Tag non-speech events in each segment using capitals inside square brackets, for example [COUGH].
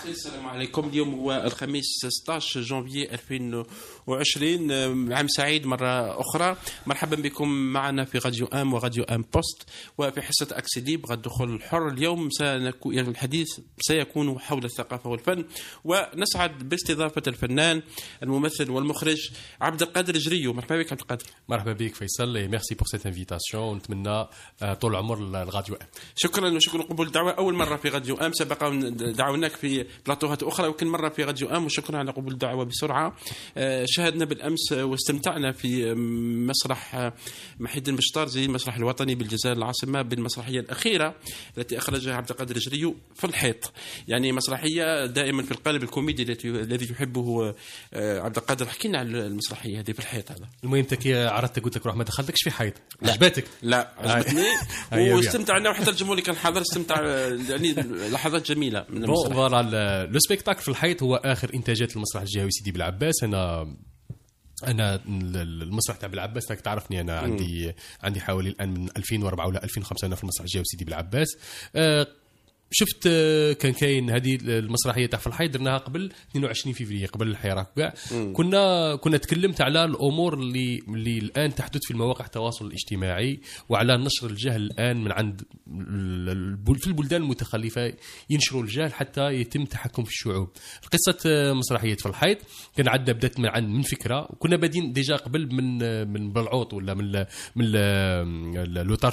الخير السلام عليكم اليوم هو الخميس 16 جانفي 2020 عام سعيد مرة أخرى مرحبا بكم معنا في راديو أم وراديو أم بوست وفي حصة أكسيديب الدخول الحر اليوم سنكون يعني الحديث سيكون حول الثقافة والفن ونسعد باستضافة الفنان الممثل والمخرج عبد القادر جريو مرحبا بك عبد القادر مرحبا بك فيصل ميرسي بور سيت انفيتاسيون ونتمنى طول عمر الراديو أم شكرا وشكرا قبول الدعوة أول مرة في راديو أم سبق دعوناك في بلاطوهات اخرى وكل مره في راديو ام وشكرا على قبول الدعوه بسرعه آه، شاهدنا بالامس آه، واستمتعنا في مسرح آه، محيد الدين زي المسرح الوطني بالجزائر العاصمه بالمسرحيه الاخيره التي اخرجها عبد القادر الجريو في الحيط يعني مسرحيه دائما في القالب الكوميدي الذي يحبه عبد القادر حكينا على المسرحيه هذه في الحيط هذا المهم انت كي عرضت قلت لك روح ما دخلتكش في حيط عجبتك لا عجبتني [LAUGHS] أيوة، واستمتعنا وحتى الجمهور اللي كان حاضر استمتع يعني لحظات جميله من المسرحيه لو سبيكتاكل في الحيط هو اخر انتاجات المسرح الجهوي سيدي بالعباس انا انا المسرح تاع بالعباس راك تعرفني انا عندي عندي حوالي الان من 2004 ولا 2005 انا في المسرح الجهوي سيدي بالعباس آه شفت آه، كان كاين هذه المسرحيه تاع في الحي درناها قبل 22 فيفري قبل الحراك كاع كنا كنا تكلمت على الامور اللي اللي الان تحدث في المواقع التواصل الاجتماعي وعلى نشر الجهل الان من عند في البلدان المتخلفه ينشروا الجهل حتى يتم تحكم في الشعوب قصه آه، مسرحيه في الحي كان عندنا بدات من عند من فكره وكنا بادين ديجا قبل من من بلعوط ولا من من لو تاع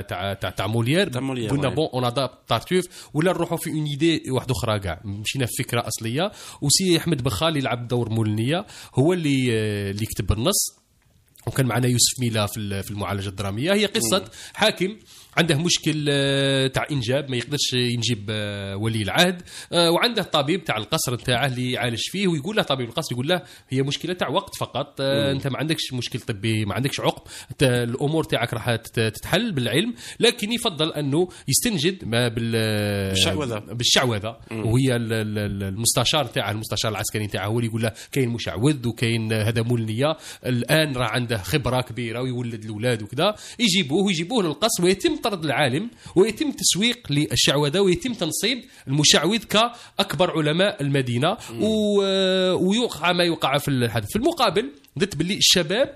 تاع تاع تاع موليير قلنا بون اون ادابت تارتوف ولا نروحوا في اون ايدي واحده اخرى كاع مشينا في فكره اصليه وسي احمد بخال يلعب دور مولنيه هو اللي آه، اللي كتب النص وكان معنا يوسف ميلا في المعالجه الدراميه هي قصه حاكم عنده مشكل آه، تاع انجاب ما يقدرش ينجب آه، ولي العهد آه، وعنده طبيب تاع القصر تاعه اللي يعالج فيه ويقول له طبيب القصر يقول له هي مشكله تاع وقت فقط انت ما عندكش مشكل طبي ما عندكش عقب الامور تاعك راح تتحل بالعلم لكن يفضل انه يستنجد ما بال بالشعوذه بالشعوذه وهي المستشار تاعه المستشار العسكري تاعه هو اللي يقول له كاين مشعوذ وكاين هذا مول الان راه عنده خبره كبيره ويولد الاولاد وكذا يجيبوه ويجيبوه للقصر ويتم طرد العالم ويتم تسويق للشعوذه ويتم تنصيب المشعوذ كاكبر علماء المدينه و... ويوقع ما يوقع في الحدث في المقابل قلت باللي الشباب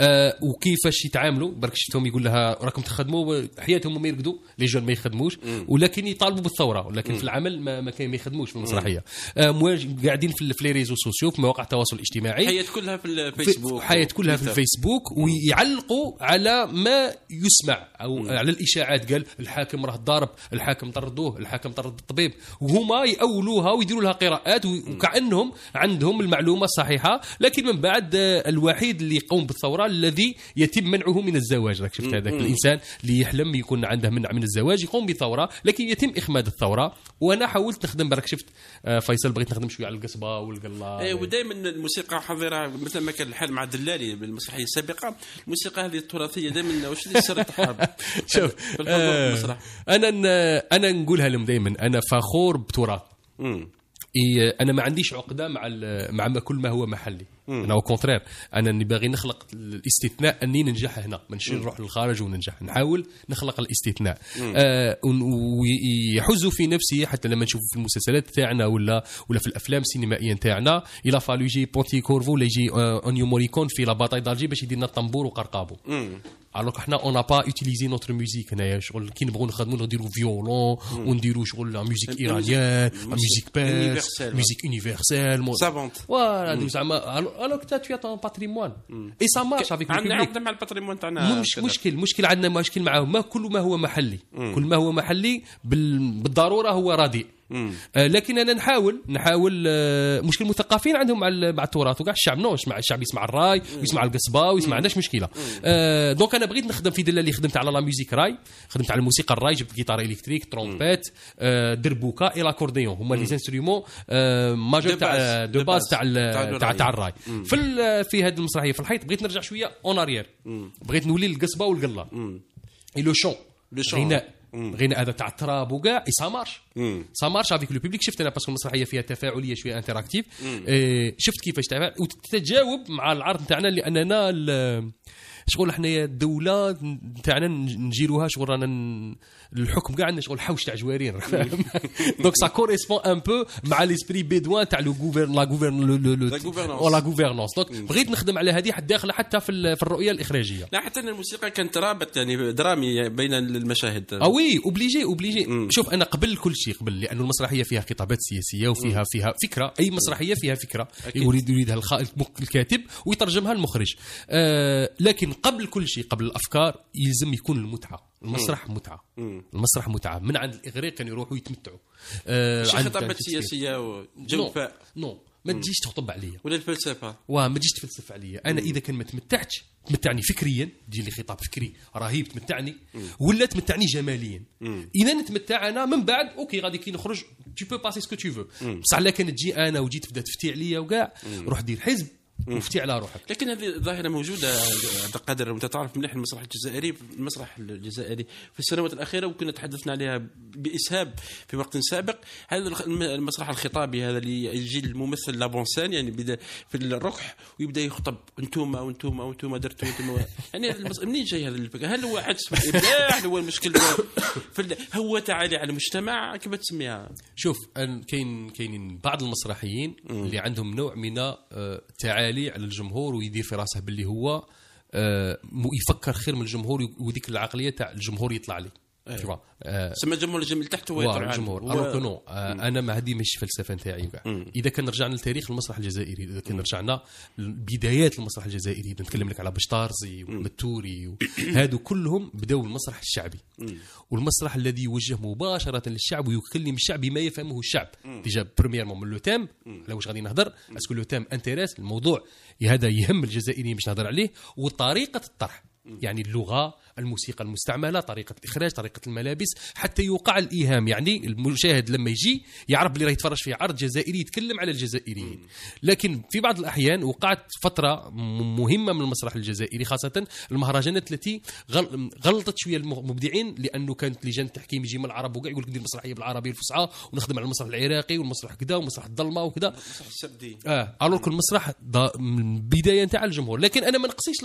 آه وكيفاش يتعاملوا برك شفتهم يقول لها راكم تخدموا حياتهم ما يرقدوا لي جون ما يخدموش ولكن يطالبوا بالثوره ولكن في العمل ما ما, ما يخدموش آه، في المسرحيه آه قاعدين في لي ريزو سوسيو في مواقع التواصل الاجتماعي حياه كلها في الفيسبوك حياه كلها في الفيسبوك ويعلقوا على ما يسمع او مم. على الاشاعات قال الحاكم راه ضارب الحاكم طردوه الحاكم طرد الطبيب وهما يأولوها ويديروا لها قراءات وكأنهم عندهم المعلومه الصحيحه لكن من بعد آه، الوحيد اللي يقوم بالثوره المراه الذي يتم منعه من الزواج راك شفت هذاك الانسان اللي يحلم يكون عنده منع من الزواج يقوم بثوره لكن يتم اخماد الثوره وانا حاولت نخدم برك شفت آه، فيصل بغيت نخدم شويه على القصبه والقلا اي ودائما الموسيقى حاضره مثل ما كان الحال مع دلالي بالمسرحيه السابقه الموسيقى هذه التراثيه دائما واش اللي تاعها [LAUGHS] شوف آه، انا انا نقولها لهم دائما انا فخور بتراث انا ما عنديش عقده مع مع ما كل ما هو محلي انا او كونترير انا اني باغي نخلق الاستثناء اني ننجح هنا مانيش نروح للخارج وننجح نحاول نخلق الاستثناء آه ويحز في نفسي حتى لما نشوف في المسلسلات تاعنا ولا ولا في الافلام السينمائيه تاعنا الا فالو يجي بونتي كورفو ولا يجي آه، اون يوموريكون في لا باتاي دالجي باش يدير لنا الطنبور وقرقابو الوغ حنا اون با اوتيليزي نوتر ميوزيك هنايا شغل كي نبغوا نخدموا نديروا فيولون ونديروا شغل لا ميوزيك ايرانيان ميوزيك بيرس ميوزيك يونيفرسال سافونت فوالا زعما الو تاتو as طون باتريمون اي سا مارش افيك عندنا عندنا مع الباتريمون تاعنا مش مشكل مشكل عندنا مشكل معاهم ما كل ما هو محلي كل ما هو محلي بالضروره هو رديء آه، لكن انا نحاول نحاول آه، مشكل المثقفين عندهم مع مع التراث وكاع الشعب نو مع الشعب يسمع الراي ويسمع القصبه ويسمع عندناش مشكله آه، دونك انا بغيت نخدم في دلة اللي خدمت على لا ميوزيك راي خدمت على الموسيقى الراي جبت جيتار الكتريك ترومبيت دربوكا اي لاكورديون هما لي انسترومون ماجور تاع دو باز تاع تاع تاع الراي في في هذه المسرحيه في الحيط بغيت نرجع شويه اون اريير بغيت نولي القصبه والقله اي لو شون الغناء غناء هذا تاع التراب وكاع اي سامارش مارش مارش افيك لو بوبليك شفت انا باسكو المسرحيه فيها تفاعليه شويه انتراكتيف شفت كيفاش تفاعل وتتجاوب مع العرض تاعنا لاننا شغل حنايا الدوله تاعنا نجيروها شغل رانا الحكم كاع عندنا شغل حوش تاع جويرين دونك سا كوريسبون ان بو مع ليسبري بيدوان تاع لو لا غوفرن لا غوفرنونس دونك بغيت نخدم على هذه حتى داخله حتى في, الرؤيه الاخراجيه لا حتى ان الموسيقى كانت رابط يعني درامي بين المشاهد اه وي اوبليجي اوبليجي شوف انا قبل كل شيء قبل لانه المسرحيه فيها خطابات سياسيه وفيها mm. فيها فكره اي مسرحيه فيها فكره يريد يريدها الكاتب ويترجمها المخرج آه، لكن قبل كل شيء قبل الافكار يلزم يكون المتعه المسرح متعه المسرح متعه من عند الاغريق كانوا يروحوا يتمتعوا آه شي خطابات سياسيه وجو نو ما تجيش تخطب عليا ولا الفلسفه واه ما تجيش تفلسف عليا انا مم. اذا كان ما تمتعتش تمتعني فكريا تجي لي خطاب فكري رهيب تمتعني ولا تمتعني جماليا مم. اذا نتمتع انا من بعد اوكي غادي كي نخرج تي بو باسي سكو تي فو بصح لا كان تجي انا وجيت تبدا تفتي عليا وكاع روح دير حزب مفتي على روحك لكن هذه الظاهره موجوده عبد القادر وانت تعرف مليح المسرح الجزائري المسرح الجزائري في السنوات الاخيره وكنا تحدثنا عليها باسهاب في وقت سابق هذا المسرح الخطابي هذا اللي يجي الممثل لابونسان يعني بدا في الركح ويبدا يخطب انتم وانتم وانتم درتوا انتم يعني منين جاي هذا الفكره هل هو حدس الابداع هل هو المشكل هو تعالي على المجتمع كما تسميها شوف كاين كاينين بعض المسرحيين اللي عندهم نوع من التعالي آه، عالي على الجمهور ويدير في راسه باللي هو آه، يفكر خير من الجمهور وديك العقليه تاع الجمهور يطلع لي إيه. tu سما الجمهور اللي تحت هو يطرح الجمهور و... نو آه، انا ما هذه ماشي الفلسفه نتاعي اذا كان رجعنا لتاريخ المسرح الجزائري اذا كان رجعنا لبدايات المسرح الجزائري نتكلم لك على بشطارزي ومتوري [COUGHS] هادو كلهم بداوا المسرح الشعبي والمسرح الذي يوجه مباشره للشعب ويكلم الشعب بما يفهمه الشعب ديجا بريميرمون من لو تام على واش غادي نهضر اسكو لو تام انتيريس الموضوع هذا يهم الجزائريين باش نهضر عليه وطريقه الطرح يعني اللغه الموسيقى المستعمله طريقه الاخراج طريقه الملابس حتى يوقع الايهام يعني المشاهد لما يجي يعرف اللي راه يتفرج في عرض جزائري يتكلم على الجزائريين لكن في بعض الاحيان وقعت فتره مهمه من المسرح الجزائري خاصه المهرجانات التي غلطت شويه المبدعين لانه كانت لجان التحكيم يجي من العرب وكاع يقول لك ندير مسرحيه بالعربيه الفصحى ونخدم على المسرح العراقي والمسرح كذا ومسرح الظلمه وكذا المسرح الشدي اه الور كل من البدايه نتاع الجمهور لكن انا ما نقصيش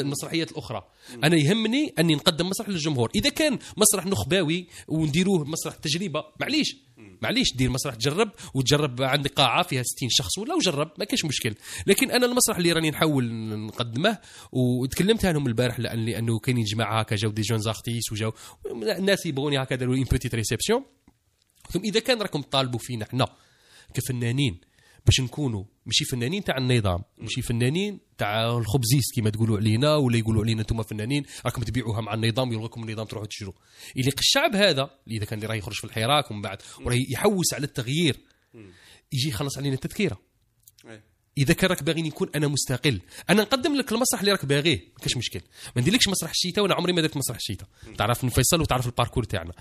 المسرحيات الاخرى انا انا يهمني اني نقدم مسرح للجمهور اذا كان مسرح نخباوي ونديروه مسرح تجربه معليش معليش دير مسرح تجرب وتجرب عندك قاعه فيها 60 شخص ولا وجرب ما كاش مشكل لكن انا المسرح اللي راني نحاول نقدمه وتكلمت عنهم البارح لان لانه كاينين جماعه هكا جاو دي جون ارتيست وجاو الناس يبغوني هكا داروا ان بوتيت ريسبسيون ثم اذا كان راكم طالبوا فينا حنا كفنانين باش نكونوا ماشي فنانين تاع النظام ماشي فنانين تاع الخبزيست كما تقولوا علينا ولا يقولوا علينا انتم فنانين راكم تبيعوها مع النظام يلغيكم النظام تروحوا تشروا اللي الشعب هذا اذا كان اللي راه يخرج في الحراك ومن بعد وراه يحوس على التغيير يجي يخلص علينا التذكيره إيه. اذا كان راك باغيني نكون انا مستقل انا نقدم لك المسرح اللي راك باغيه ما كاش مشكل ما نديرلكش مسرح الشتاء وانا عمري ما درت مسرح الشتاء تعرف فيصل وتعرف الباركور تاعنا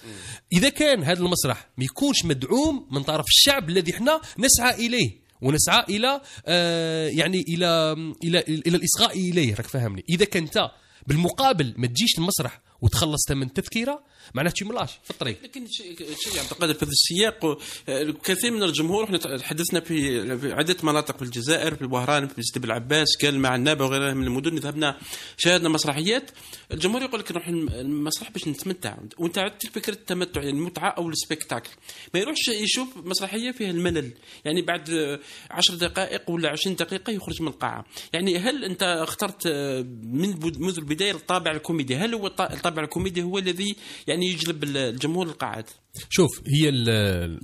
اذا كان هذا المسرح ما يكونش مدعوم من طرف الشعب الذي احنا نسعى اليه ونسعى الى آه يعني الى الى الى الاصغاء اليه راك فاهمني اذا كنت بالمقابل ما تجيش المسرح وتخلص ثمن التذكره معناه ملاش في الطريق لكن شيء عبد يعني القادر في هذا السياق الكثير من الجمهور احنا تحدثنا في عده مناطق في الجزائر في البهران في مسجد العباس كان مع النابه وغيرها من المدن ذهبنا شاهدنا مسرحيات الجمهور يقول لك نروح المسرح باش نتمتع وانت عدت فكره التمتع يعني المتعه او السبيكتاكل ما يروحش يشوف مسرحيه فيها الملل يعني بعد 10 دقائق ولا 20 دقيقه يخرج من القاعه يعني هل انت اخترت آه، من منذ البدايه الطابع الكوميدي هل هو الطابع الكوميدي هو الذي يعني يعني يجلب الجمهور للقاعات شوف هي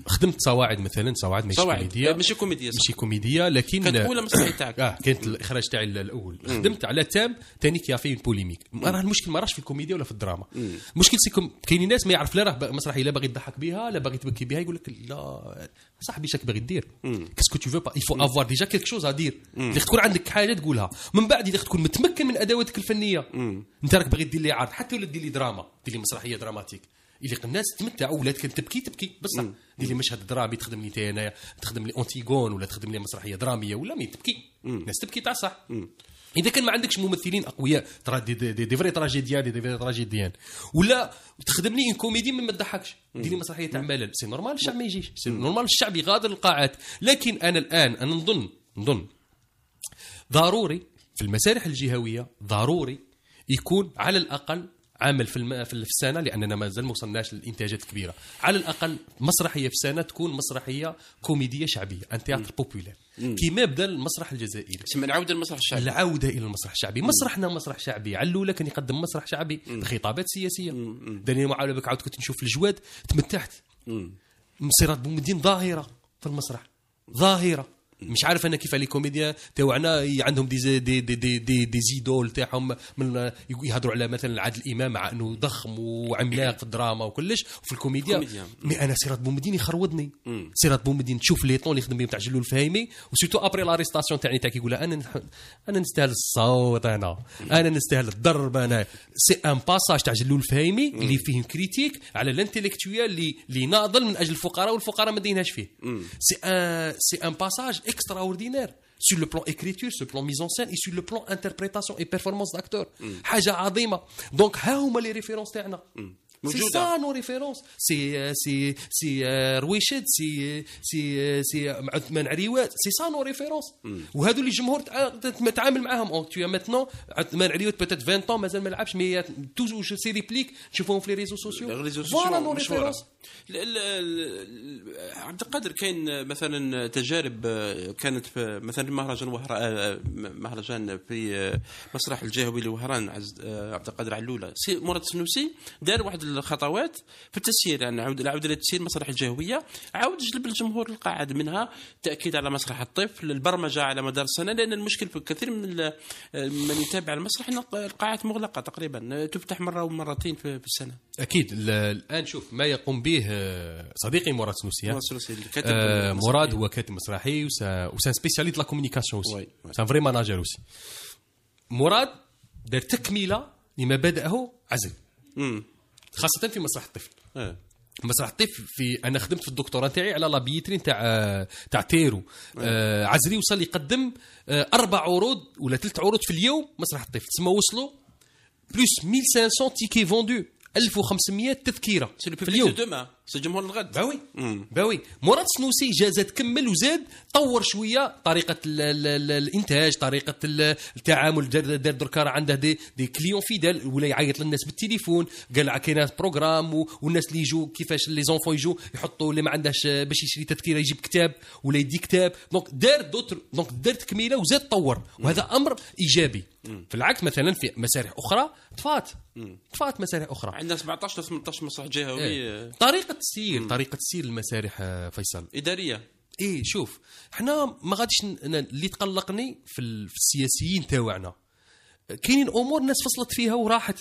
خدمت صواعد مثلا صواعد ماشي صواعد. كوميديا ماشي كوميديا صح. ماشي كوميديا لكن كانت اولى مسرحيه تاعك [COUGHS] اه كانت الاخراج تاعي الاول خدمت على تام ثاني كي فيه بوليميك راه المشكل ما راهش في الكوميديا ولا في الدراما المشكل سيكم كاينين ناس ما يعرف لا راه مسرحيه لا باغي تضحك بها لا باغي تبكي بها يقول لك لا صاحبي شاك باغي دير كاسكو تو فو با يفو افوار ديجا كيلك شوز ادير اللي تكون عندك حاجه تقولها من بعد اللي تكون متمكن من ادواتك الفنيه انت راك باغي دير لي عرض حتى ولا دير لي دراما دير لي مسرحيه دراماتيك اللي الناس تمتع ولات كانت تبكي تبكي بصح دير لي مشهد درامي تخدم لي انايا تخدم لي اونتيغون ولا تخدم لي مسرحيه دراميه ولا مي تبكي الناس تبكي تاع صح اذا كان ما عندكش ممثلين اقوياء ترى دي, دي, دي, دي فري تراجيديان دي, دي فري تراجيديان ولا تخدم لي كوميدي ما تضحكش دير لي مسرحيه تاع ملل سي نورمال الشعب ما يجيش سي نورمال الشعب يغادر القاعات لكن انا الان انا نظن نظن ضروري في المسارح الجهويه ضروري يكون على الاقل عامل في في السنه لاننا مازال ما وصلناش للانتاجات الكبيره على الاقل مسرحيه في السنه تكون مسرحيه كوميديه شعبيه ان تياتر بوبولير كيما بدا المسرح الجزائري تسمى العوده للمسرح الشعبي العوده الى المسرح الشعبي مسرحنا مسرح شعبي على الاولى كان يقدم مسرح شعبي خطابات سياسيه داني معاوله بك عاود كنت نشوف الجواد تمتعت مسيرات بومدين ظاهره في المسرح ظاهره مش عارف انا كيف لي كوميديا تاعنا عندهم دي زي دي دي دي, دي, دي زيدول تاعهم من يهضروا على مثلا عادل امام مع انه ضخم وعملاق في الدراما وكلش وفي الكوميديا مي انا سيرات بومدين يخروضني سيرات بومدين تشوف لي طون اللي يخدم بهم تاع جلول الفهيمي وسيتو ابري لاريستاسيون تاعي تاعك يقول انا انا نستاهل الصوت انا انا نستاهل الضرب انا سي ان باساج تاع جلول الفهيمي اللي فيه كريتيك على الانتلكتويال اللي اللي ناضل من اجل الفقراء والفقراء ما دينهاش فيه سي ان سي ان باساج extraordinaire sur le plan écriture, sur le plan mise en scène et sur le plan interprétation et performance d'acteur. Mm. Donc, les références موجوده سي سا نو ريفيرونس سي سي سي رويشد سي سي سي عثمان عريوات سي سا نو ريفيرونس وهذو اللي الجمهور تتعامل معاهم اون تو ماتنون عثمان عريوات بتات 20 طون مازال ما لعبش مي توجور سي ريبليك نشوفوهم في لي ريزو سوسيو فوالا نو ريفيرونس عبد القادر كاين مثلا تجارب كانت في مثلا مهرجان وهران مهرجان في مسرح الجهوي لوهران عبد القادر علوله سي مراد السنوسي دار واحد الخطوات في التسيير يعني عود العوده للتسيير مسرح الجهويه عاود جلب الجمهور القاعد منها تاكيد على مسرح الطفل البرمجه على مدار السنه لان المشكل في كثير من من يتابع المسرح ان القاعات مغلقه تقريبا تفتح مره ومرتين في السنه اكيد الان شوف ما يقوم به صديقي مراد سنوسي آه مراد هو كاتب مسرحي وسان سبيسياليست لا كومونيكاسيون سان فري ماناجر مراد دار تكمله لما بداه عزل خاصه في مسرح الطفل اه. مسرح الطفل في انا خدمت في الدكتوراه تاعي على لابيترين تاع تاع تيرو آه, آه، عزري وصل يقدم آه، اربع عروض ولا ثلاث عروض في اليوم مسرح الطفل تسمى وصلوا بلوس 1500 تيكي فوندو 1500 تذكيره في اليوم دوما سي جمهور الغد باوي باوي مراد سنوسي جا زاد كمل وزاد طور شويه طريقه الـ الـ الـ الانتاج طريقه التعامل دار دار دركا راه عنده دي, دي كليون فيدال ولا يعيط للناس بالتليفون قال كاينه بروغرام والناس اللي يجوا كيفاش لي زونفون يجوا يحطوا اللي ما عندهش باش يشري تذكره يجيب كتاب ولا يدي كتاب دونك دار دوتر دونك دار تكميله وزاد طور وهذا امر ايجابي في العكس مثلا في مسارح اخرى طفات طفات مسارح اخرى عندنا 17 18 مسرح جهوي إيه. آه. طريقه السير طريقه سير المسارح آه، فيصل اداريه ايه شوف حنا ما غاديش اللي تقلقني في السياسيين تاعنا كاينين امور الناس فصلت فيها وراحت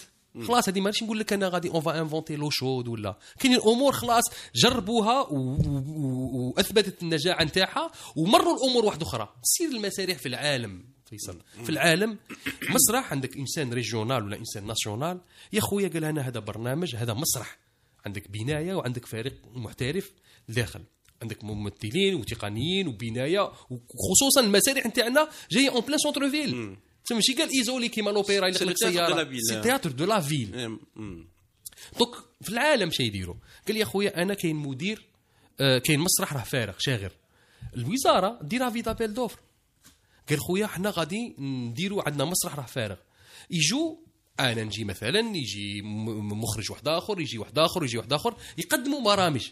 خلاص هذه ماشي نقول لك انا غادي اون فا انفونتي لو شود ولا كاينين امور خلاص جربوها واثبتت النجاعه نتاعها ومروا الامور واحده اخرى سير المسارح في العالم فيصل في العالم مسرح عندك انسان ريجيونال ولا انسان ناسيونال يا خويا قال انا هذا برنامج هذا مسرح عندك بنايه وعندك فريق محترف داخل عندك ممثلين وتقنيين وبنايه وخصوصا المسارح نتاعنا جايه اون بلان سونتر فيل ماشي قال ايزولي كيما لوبيرا اللي خلق سياره سي تياتر دو لا فيل دوك في العالم شي يديروا قال لي يا خويا انا كاين مدير آه، كاين مسرح راه فارغ شاغر الوزاره ديرها في دابيل دوفر قال خويا حنا غادي نديروا عندنا مسرح راه فارغ يجوا انا نجي مثلا يجي مخرج واحد اخر يجي واحد اخر يجي واحد اخر يقدموا برامج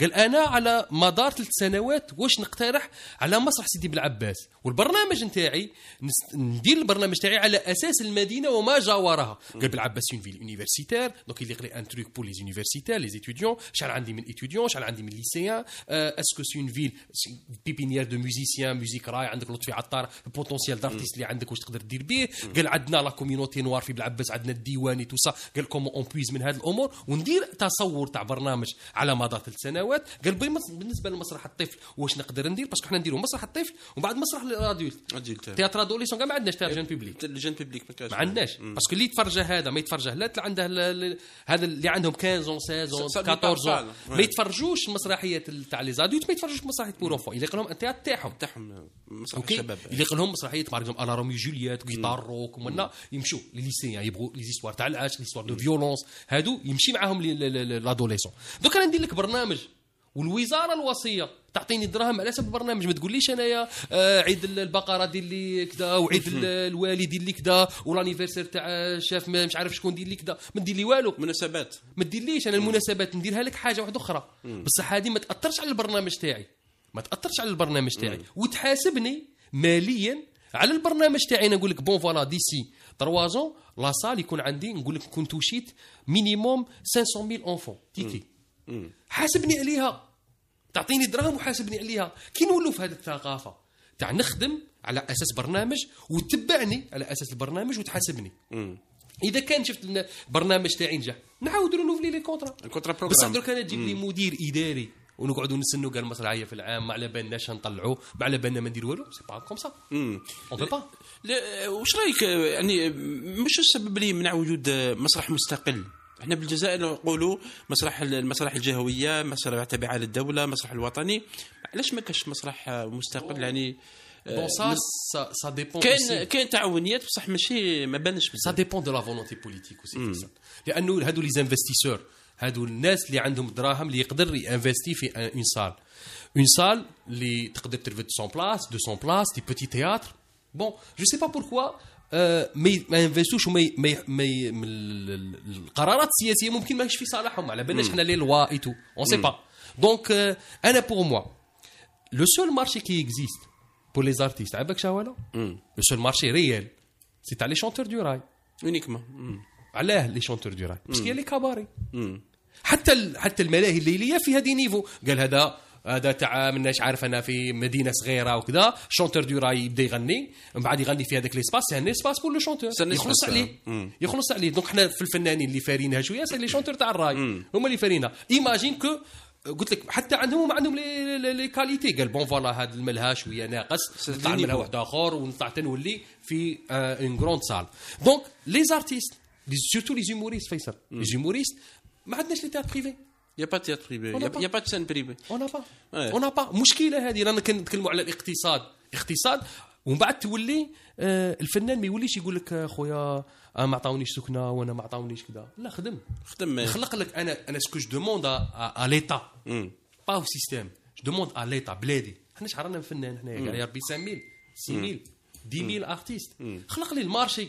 قال انا على مدار ثلاث سنوات واش نقترح على مسرح سيدي بالعباس والبرنامج نتاعي ندير البرنامج تاعي على اساس المدينه وما جاورها قال بالعباس اون فيل يونيفرسيتير دونك يليق لي ان تروك بور لي يونيفرسيتير لي ستوديون شحال عندي من اتيديون شحال عندي من ليسيان اسكو سي اون فيل بيبينيير دو موزيسيان موزيك راي عندك لطفي عطار البوتونسيال دارتيست اللي عندك واش تقدر دير به قال عندنا لا كوميونيتي نوار في بالعباس عندنا الديواني سا قال كومون اون بويز من هذه الامور وندير تصور تاع برنامج على مدار ثلاث سنوات سنوات قال بي بالنسبه لمسرح الطفل واش نقدر ندير باسكو حنا نديرو مسرح الطفل ومن بعد مسرح الادولت تياتر ادوليسون كاع ما عندناش تياتر جون بيبليك الجون بيبليك ما عندناش باسكو اللي يتفرج هذا ما يتفرجه لا عنده هذا اللي عندهم 15 16 14 ما يتفرجوش المسرحيات تاع لي زادولت ما يتفرجوش مسرحيات بور اونفون يليق لهم التياتر تاعهم تاعهم آه، مسرح الشباب يليق لهم مسرحيات باغ اكزومبل رومي جولييت كيتار روك ومنا يمشوا لي ليسيان يبغوا لي زيستوار تاع العاش لي زيستوار دو فيولونس هادو يمشي معاهم لادوليسون دوك انا ندير لك برنامج والوزاره الوصيه تعطيني الدراهم على حسب البرنامج ما تقوليش انايا آه عيد البقره دير لي كذا وعيد الوالي دير لي كذا ولانيفيرسير تاع شاف مش عارف شكون دير لي كذا ما دير لي والو مناسبات ما ديرليش انا المناسبات نديرها لك حاجه واحده اخرى بصح هذه ما تاثرش على البرنامج تاعي ما تاثرش على البرنامج تاعي وتحاسبني ماليا على البرنامج تاعي نقول لك بون فوالا ديسي 3 زون لا سال يكون عندي نقول لك كنت وشيت مينيموم 500 اونفون تيكي حاسبني عليها تعطيني دراهم وحاسبني عليها كي نولوا في هذه الثقافه تاع نخدم على اساس برنامج وتبعني على اساس البرنامج وتحاسبني مم. اذا كان شفت البرنامج تاعي نجح نعاود نوفلي لي كونترا الكونترا بروغرام بصح درك انا تجيب لي مدير اداري ونقعدوا نستنوا قال المصرعيه في العام ما على بالناش نطلعوا ما على بالنا ما ندير والو سي با كوم سا اون بي با واش رايك يعني مش السبب اللي يمنع وجود مسرح مستقل احنا بالجزائر نقولوا مسرح المسرح الجهويه مسرح تابعه للدوله مسرح الوطني علاش ما كاش مسرح مستقل يعني بون سا ديبون كاين كاين تعاونيات بصح ماشي ما بانش سا ديبون دو لا فولونتي بوليتيك لانه هادو لي زانفستيسور هادو الناس اللي عندهم دراهم اللي يقدر ينفستي في اون سال اون سال اللي تقدر ترفد 100 بلاص 200 بلاص دي بوتي تياتر بون جو سي با بوركوا ما ينفيستوش وما ما القرارات السياسيه ممكن ماهيش في صالحهم على بالناش حنا لي لوا اي تو اون سي با دونك انا بور موا لو سول مارشي كي اكزيست بور لي زارتيست على بالك شاوالا لو سول مارشي ريال سي تاع لي شونتور دو راي اونيكمون علاه لي شونتور دو راي باسكو لي كاباري حتى حتى الملاهي الليليه فيها دي نيفو قال هذا هذا تاع مناش عارف انا في مدينه صغيره وكذا الشونتور دو راي يبدا يغني من بعد يغني في هذاك ليسباس سي يعني ان اسباس بور لو شونتور يخلص عليه يخلص عليه دونك حنا في الفنانين اللي فارينها شويه سي لي شونتور تاع الراي هما اللي فارينها ايماجين كو قلت لك حتى عندهم ما عندهم لي, لي كاليتي قال بون فوالا هذا الملها شويه ناقص نطلع منها واحد اخر ونطلع تنولي في اون كروند سال دونك لي زارتيست سيرتو لي زيموريست فيصل لي زيموريست ما عندناش لي تاع بريفي يا با تياتر بريفي يا با تشان إيه. بريفي اون با اون با مشكله هذه رانا كنتكلموا على الاقتصاد اقتصاد ومن بعد تولي آه، الفنان ما يوليش يقول لك آه، خويا آه، ما عطاونيش سكنه وانا ما عطاونيش كذا لا خدم خدم نخلق لك انا انا سكو جو دوموند ا ليتا با او سيستيم جو دوموند ا ليتا بلادي حنا شحال رانا فنان حنايا يا ربي 5000 6000 10000 ارتيست خلق لي المارشي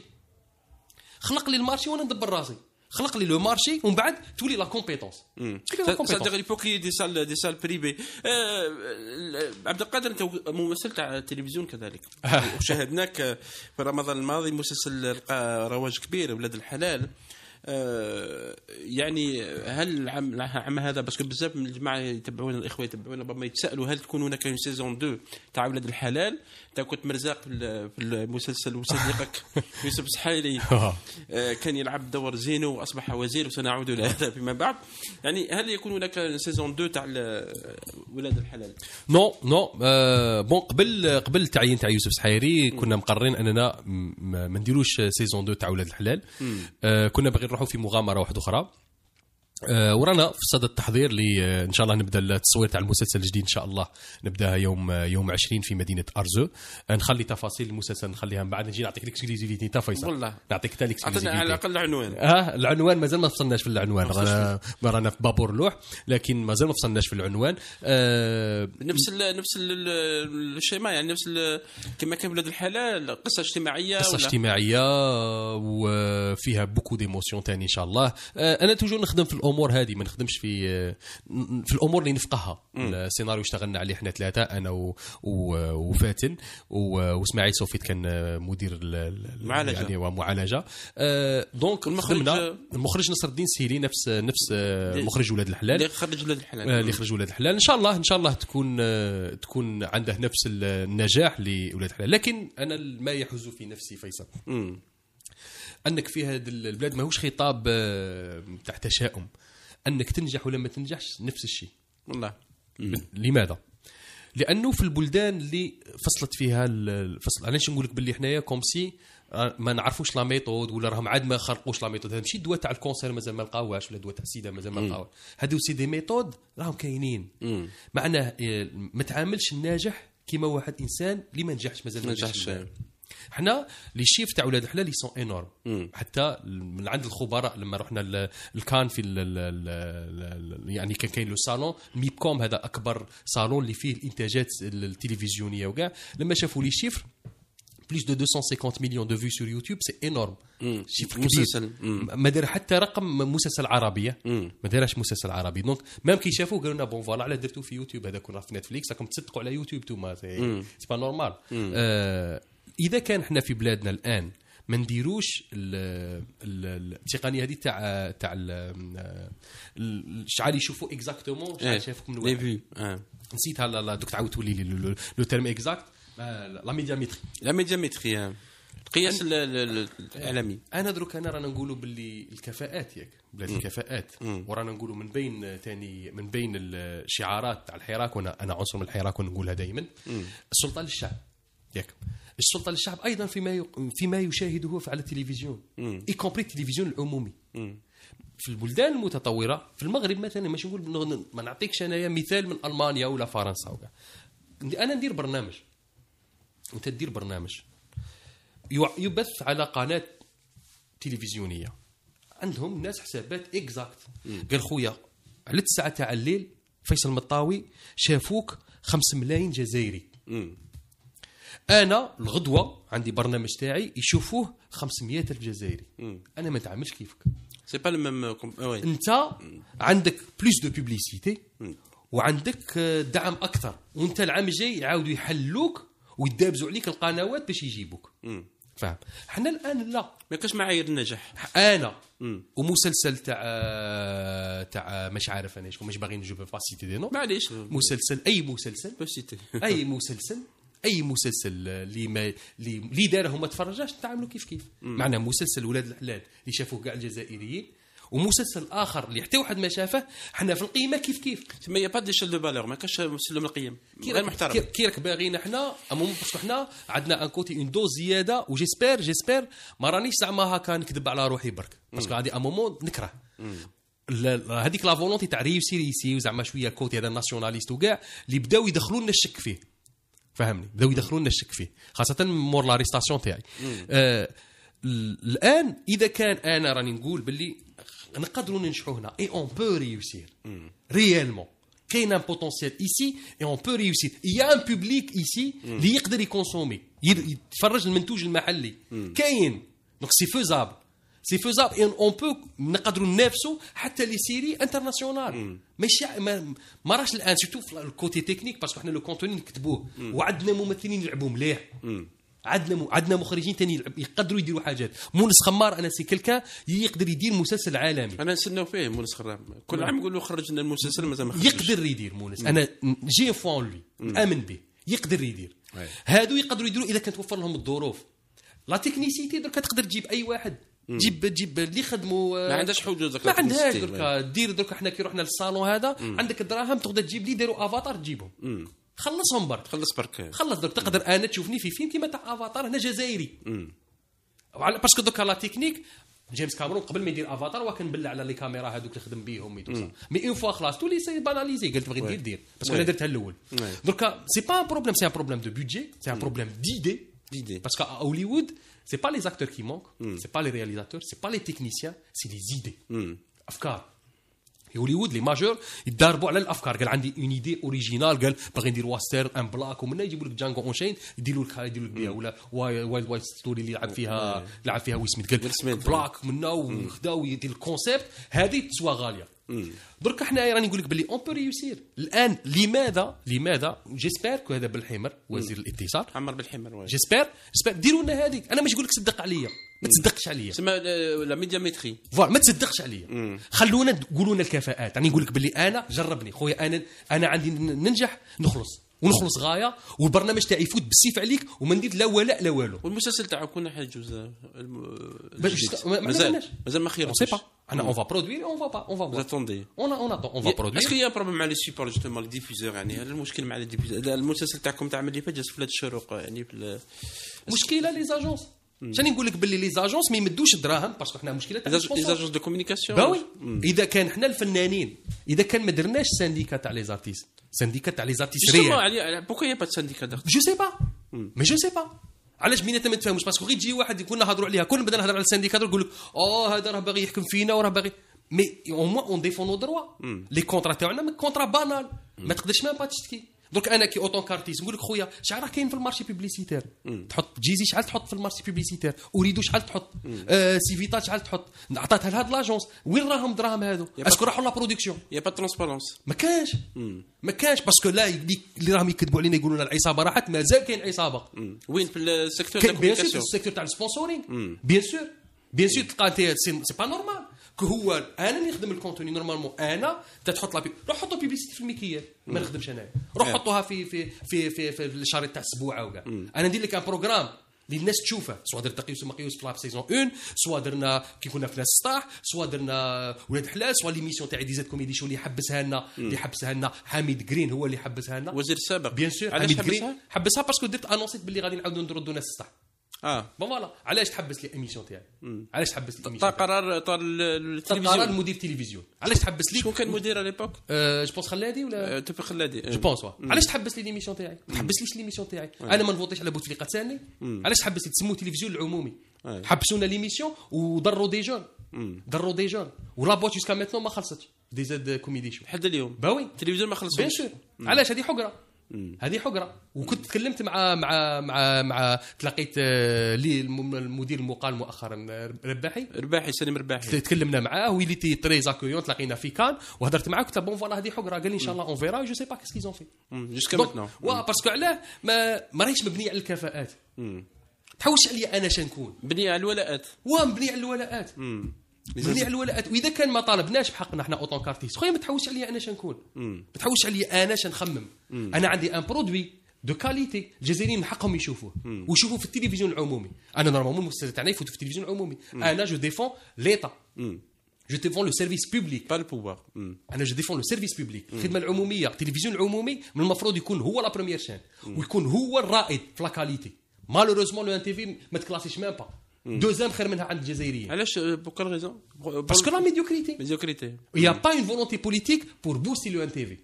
خلق لي المارشي وانا ندبر راسي خلق لي لو مارشي ومن بعد تولي لا كومبيتونس سادير لي كريي دي سال دي سال بريفي عبد القادر انت ممثل تاع التلفزيون كذلك وشاهدناك في رمضان الماضي مسلسل لقى رواج كبير ولاد الحلال euh, يعني هل العام العام هذا باسكو بزاف من الجماعه يتبعونا الاخوه يتبعونا ربما يتسالوا هل تكون هناك سيزون 2 تاع ولاد الحلال انت كنت مرزاق في المسلسل وصديقك [LAUGHS] يوسف سحايلي آه. آه، كان يلعب دور زينو واصبح وزير وسنعود الى هذا فيما بعد يعني هل يكون هناك سيزون 2 تاع ولاد الحلال؟ نو نو آه، بون قبل قبل التعيين تاع يوسف سحايري كنا مقررين اننا ما نديروش سيزون 2 تاع ولاد الحلال كنا باغيين نروحوا في مغامره واحده اخرى آه، ورانا في صدد التحضير اللي آه، ان شاء الله نبدا التصوير تاع المسلسل الجديد ان شاء الله نبداها يوم آه، يوم 20 في مدينه ارزو نخلي تفاصيل المسلسل نخليها من بعد نجي نعطيك الاكسكلوزيفيتي تا فيصل والله نعطيك تا الاكسكلوزيفيتي عطينا على الاقل العنوان اه العنوان مازال ما فصلناش في العنوان رانا رانا في بابور لوح لكن مازال ما فصلناش في العنوان آه نفس الـ نفس الشيما يعني نفس كما كان بلاد الحلال قصه اجتماعيه قصه ولا؟ اجتماعيه وفيها بوكو ديموسيون ثاني ان شاء الله آه انا توجور نخدم في الامور الامور هذه ما نخدمش في في الامور اللي نفقهها السيناريو اشتغلنا عليه احنا ثلاثه انا و... و... وفاتن و... واسماعيل سوفيت كان مدير المعالجه يعني ومعالجه دونك آه، المخرج آه، المخرج نصر الدين سيلي نفس نفس آه، مخرج ولاد الحلال اللي خرج ولاد الحلال اللي خرج ولاد الحلال ان شاء الله ان شاء الله تكون تكون عنده نفس النجاح لولاد الحلال لكن انا ما يحز في نفسي فيصل انك في هذه البلاد ماهوش خطاب آه، تاع تشاؤم انك تنجح ولا ما تنجحش نفس الشيء والله لماذا لانه في البلدان اللي فصلت فيها الفصل علاش نقول لك باللي حنايا كوم سي آه، ما نعرفوش لا ميثود ولا راهم عاد ما خرقوش لا ميثود هذا ماشي الدواء تاع الكونسير مازال ما لقاوهاش ولا الدواء تاع السيده مازال ما لقاوهاش هذو سي دي ميثود راهم كاينين معناه آه، ما تعاملش الناجح كيما واحد انسان اللي ما نجحش مازال ما نجحش حنا لي شيف تاع ولاد الحلال سون انورم حتى من عند الخبراء لما رحنا لكان في الـ الـ الـ يعني كان كاين لو صالون ميبكوم هذا اكبر صالون اللي فيه الانتاجات التلفزيونيه وكاع لما شافوا لي شيفر بليس دو 250 مليون دو في سور يوتيوب سي انورم شيفر كبير ما دار حتى رقم مسلسل عربيه ما دارش مسلسل عربي دونك ميم كي شافوه قالوا لنا بون فوالا على درتو في يوتيوب هذا كنا في نتفليكس راكم تصدقوا على يوتيوب توما سي با نورمال اذا كان احنا في بلادنا الان ما نديروش التقنيه هذه تاع تاع شحال يشوفوا اكزاكتومون شحال شافك من واحد نسيتها دوك تعاود تولي لي لو تيرم اكزاكت لا ميدياميتري لا ميدياميتري القياس الاعلامي انا دروك انا رانا نقولوا باللي الكفاءات ياك بلاد الكفاءات ورانا نقولوا من بين ثاني من بين الشعارات تاع الحراك وانا انا عنصر من الحراك ونقولها دائما السلطه للشعب ياك السلطه للشعب ايضا فيما فيما يشاهده على التلفزيون اي كومبري التلفزيون العمومي مم. في البلدان المتطوره في المغرب مثلا ماشي نقول ما نعطيكش انايا مثال من المانيا ولا فرنسا وكاع انا ندير برنامج انت تدير برنامج يبث على قناه تلفزيونيه عندهم ناس حسابات اكزاكت قال خويا على الساعه تاع الليل فيصل مطاوي شافوك 5 ملايين جزائري مم. انا الغدوه عندي برنامج تاعي يشوفوه 500 الف جزائري انا ما نتعاملش كيفك سي با ميم انت عندك بلوس دو بوبليسيتي وعندك آه، دعم اكثر وانت العام الجاي يعاودوا يحلوك ويدابزوا عليك القنوات باش يجيبوك فاهم حنا الان لا ما كاش معايير النجاح انا مم. ومسلسل تاع آه، تاع آه، مش عارف انا شكون مش باغي نجيب باسيتي دي نو معليش مسلسل اي مسلسل اي [LAUGHS] مسلسل اي مسلسل اللي ما اللي داره ما تفرجاش تعاملوا كيف كيف معنا مسلسل ولاد الحلال اللي شافوه كاع الجزائريين ومسلسل اخر اللي حتى واحد ما شافه حنا في القيمه كيف كيف تما يا با دي شيل دو فالور ما كاش سلم القيم غير محترم كي راك باغينا حنا امم باسكو حنا عندنا ان كوتي اون دوز زياده وجيسبير جيسبير ما رانيش زعما هكا نكذب على روحي برك باسكو عندي امومون نكره هذيك لا فولونتي تاع ريوسي ريسي وزعما شويه كوتي هذا ناسيوناليست وكاع اللي بداو يدخلوا لنا الشك فيه فهمني بداو يدخلونا الشك فيه خاصه مور لاريستاسيون تاعي آه الان اذا كان انا راني نقول باللي نقدروا ننجحوا هنا اي اون بو ريوسير ريالمون كاين ان بوتونسيال ايسي اي اون بو ريوسير يا ان بوبليك ايسي اللي يقدر يكونسومي يتفرج المنتوج المحلي كاين دونك سي فوزابل سي فيزابل اون بو نقدروا ننافسوا حتى لي سيري انترناسيونال ماشي ما, ما راش الان سيتو في الكوتي تكنيك باسكو حنا لو كونتوني نكتبوه وعندنا ممثلين يلعبوا مليح عندنا عندنا مخرجين ثاني يقدروا يديروا حاجات مونس خمار انا سي كلكا يقدر يدير مسلسل عالمي انا نستناو فيه مونس خمار كل نعم. عام له خرج لنا المسلسل مازال ما خرجش يقدر يدير مونس انا جي فون لي امن به يقدر يدير هادو يقدروا يديروا اذا كان توفر لهم الظروف لا تكنيسيتي درك تقدر تجيب اي واحد جيب جيب اللي خدموا ما آه، عندهاش حدود ما عندهاش دركا آه، دير دركا حنا كي رحنا للصالون هذا مم. عندك الدراهم تقدر تجيب لي يديروا افاتار تجيبهم خلصهم برك خلص برك خلص درك تقدر مم. انا تشوفني في فيلم كيما تاع افاتار هنا جزائري باسكو دوكا لا تكنيك جيمس كامرون قبل ما يدير افاتار وكان كان بلع على لي كاميرا هذوك اللي خدم بيهم مي اون فوا خلاص تولي سي باناليزي قلت بغيت ندير دير باسكو انا درتها الاول درك سي با ان بروبليم سي ان بروبليم دو بيدجي سي ان بروبليم ديدي ديدي باسكو هوليوود c'est pas les acteurs qui manquent, ce hmm. c'est pas les réalisateurs, c'est pas les techniciens, c'est les idées. Hmm. Afkar. Et Hollywood, les majeurs, ils Ils ont une idée originale, ils par dire Western, un black, ou même ils Django en ils disent hmm. Wild Wild Story, ils Smith, Black, le concept, c'est ce درك حنا راني نقول لك باللي اون بو ريوسير الان لماذا لماذا جيسبير كو هذا بالحمر وزير الاتصال عمر بالحمر جيسبير جيسبير ديروا لنا هذيك انا ماشي نقول لك صدق عليا ما تصدقش عليا تسمى آه، لا ميديا ميتري فوالا ما تصدقش عليا خلونا قولوا لنا الكفاءات راني نقول لك باللي انا جربني خويا انا انا عندي ننجح نخلص ونخلص غايه والبرنامج تاعي يفوت بالسيف عليك وما ندير لا ولاء لا والو والمسلسل تاعو كنا حاجز مازال مازال ما خيرش سي با انا اون فا برودوي اون فا با اون فا با زاتوندي اون اون اتون اون فا برودوي اسكو يا بروبليم مع لي سيبور جوستومون لي ديفيزور يعني هذا المشكل مع لي ديفيزور المسلسل تاعكم تاع ملي جاز في الشروق يعني في مشكله لي زاجونس شاني نقول لك باللي لي زاجونس ما يمدوش الدراهم باسكو حنا مشكله تاع لي زاجونس دو كومونيكاسيون باوي اذا كان حنا الفنانين اذا كان ما درناش سانديكا تاع لي زارتيست سانديكا تاع لي زارتيست ريال بوكو يا با سانديكا جو سي با مي جو سي با علاش بيناتنا ما تفهموش باسكو غير تجي واحد كنا نهضروا عليها كل بدا نهضر على السانديكا يقول لك اوه هذا راه باغي يحكم فينا وراه باغي مي اون موان اون ديفون نو دروا لي كونترا تاعنا كونترا بانال ما تقدرش ما با تشتكي درك انا كي اوتون كارتيز نقول لك خويا شحال راه كاين في المارشي بيبليسيتير تحط جيزي شحال تحط في المارشي بيبليسيتير اريدو شحال تحط آه سيفيتا شحال تحط عطاتها لهاد لاجونس وين راهم دراهم هادو اسكو راحوا لا برودكسيون يا با ترونسبارونس ما كانش ما كانش باسكو لا اللي راهم يكذبوا علينا يقولوا لنا العصابه راحت مازال كاين عصابه وين في السيكتور تاع الكوميونيكاسيون السيكتور تاع السبونسورينغ بيان سور بيان سور تلقى سي با نورمال كهو انا اللي نخدم الكونتوني نورمالمون انا انت تحط لابي روح حطوا بيبليسيتي في الميكيه ما نخدمش انايا روح حطوها في في في في, في الشريط تاع السبوعه وكاع انا ندير لك ان بروغرام اللي الناس تشوفه سوا درت تقييس ومقيوس في لاب سيزون 1 سوا درنا كي كنا في ناس السطاح سوا درنا ولاد حلال سوا ليميسيون تاع ديزات كوميدي شو اللي حبسها لنا اللي حبسها لنا حميد جرين هو اللي حبسها لنا وزير السابق بيان سور حميد جرين حبسها باسكو درت انونسيت باللي غادي نعاودوا نردوا ناس السطاح اه بون فوالا علاش تحبس لي اميسيون تاعي علاش تحبس لي اميسيون قرار طار التلفزيون قرار مدير تلفزيون علاش تحبس لي شكون كان مدير على ليبوك جو بونس خلادي ولا توفيق خلادي جو بونس علاش تحبس لي ليميسيون تاعي ما تحبسليش ليميسيون تاعي انا ما نفوتيش على بوتفليقه ثاني علاش تحبس لي تسموه تلفزيون العمومي حبسونا ليميسيون وضروا دي جون ضروا دي جون ولا بوت جوسكا ميتون ما خلصتش دي زاد كوميدي شو حتى اليوم باوي التلفزيون ما خلصش بيان سور علاش هذه حقره هذه حقره وكنت تكلمت مع مع مع مع تلاقيت آه، لي المدير المقال مؤخرا آه، رباحي رباحي سليم رباحي تكلمنا معاه ويليتي تري زاكويون تلاقينا في كان وهضرت معاه قلت بون فوالا هذه حقره قال لي ان شاء الله اون فيرا جو سي با كيس كيزون في جوسكا وا باسكو علاه ما راهيش مبنيه على الكفاءات تحوش عليا انا شنكون مبنيه على الولاءات وا مبنيه على الولاءات مم. مبني على الولاءات واذا كان ما طالبناش بحقنا احنا اوتون كارتيست خويا ما تحوش عليا انا شنكون ما تحوش عليا انا شنخمم انا عندي ان برودوي دو كاليتي الجزائريين من حقهم يشوفوه ويشوفوه في التلفزيون العمومي انا نورمالمون المستوى تاعنا يفوتوا في التلفزيون العمومي انا جو ديفون ليتا جو ديفون لو سيرفيس بوبليك با البوفوار انا جو ديفون لو سيرفيس بوبليك الخدمه العموميه التلفزيون العمومي من المفروض يكون هو لا بروميير شين ويكون هو الرائد في لا كاليتي مالوروزمون لو ان تي في ما تكلاسيش ميم با دوزام خير منها عند الجزائريين علاش بوكال ريزون باسكو لا ميديوكريتي ميديوكريتي يا با اون فولونتي بوليتيك بور بوستي لو ان تي في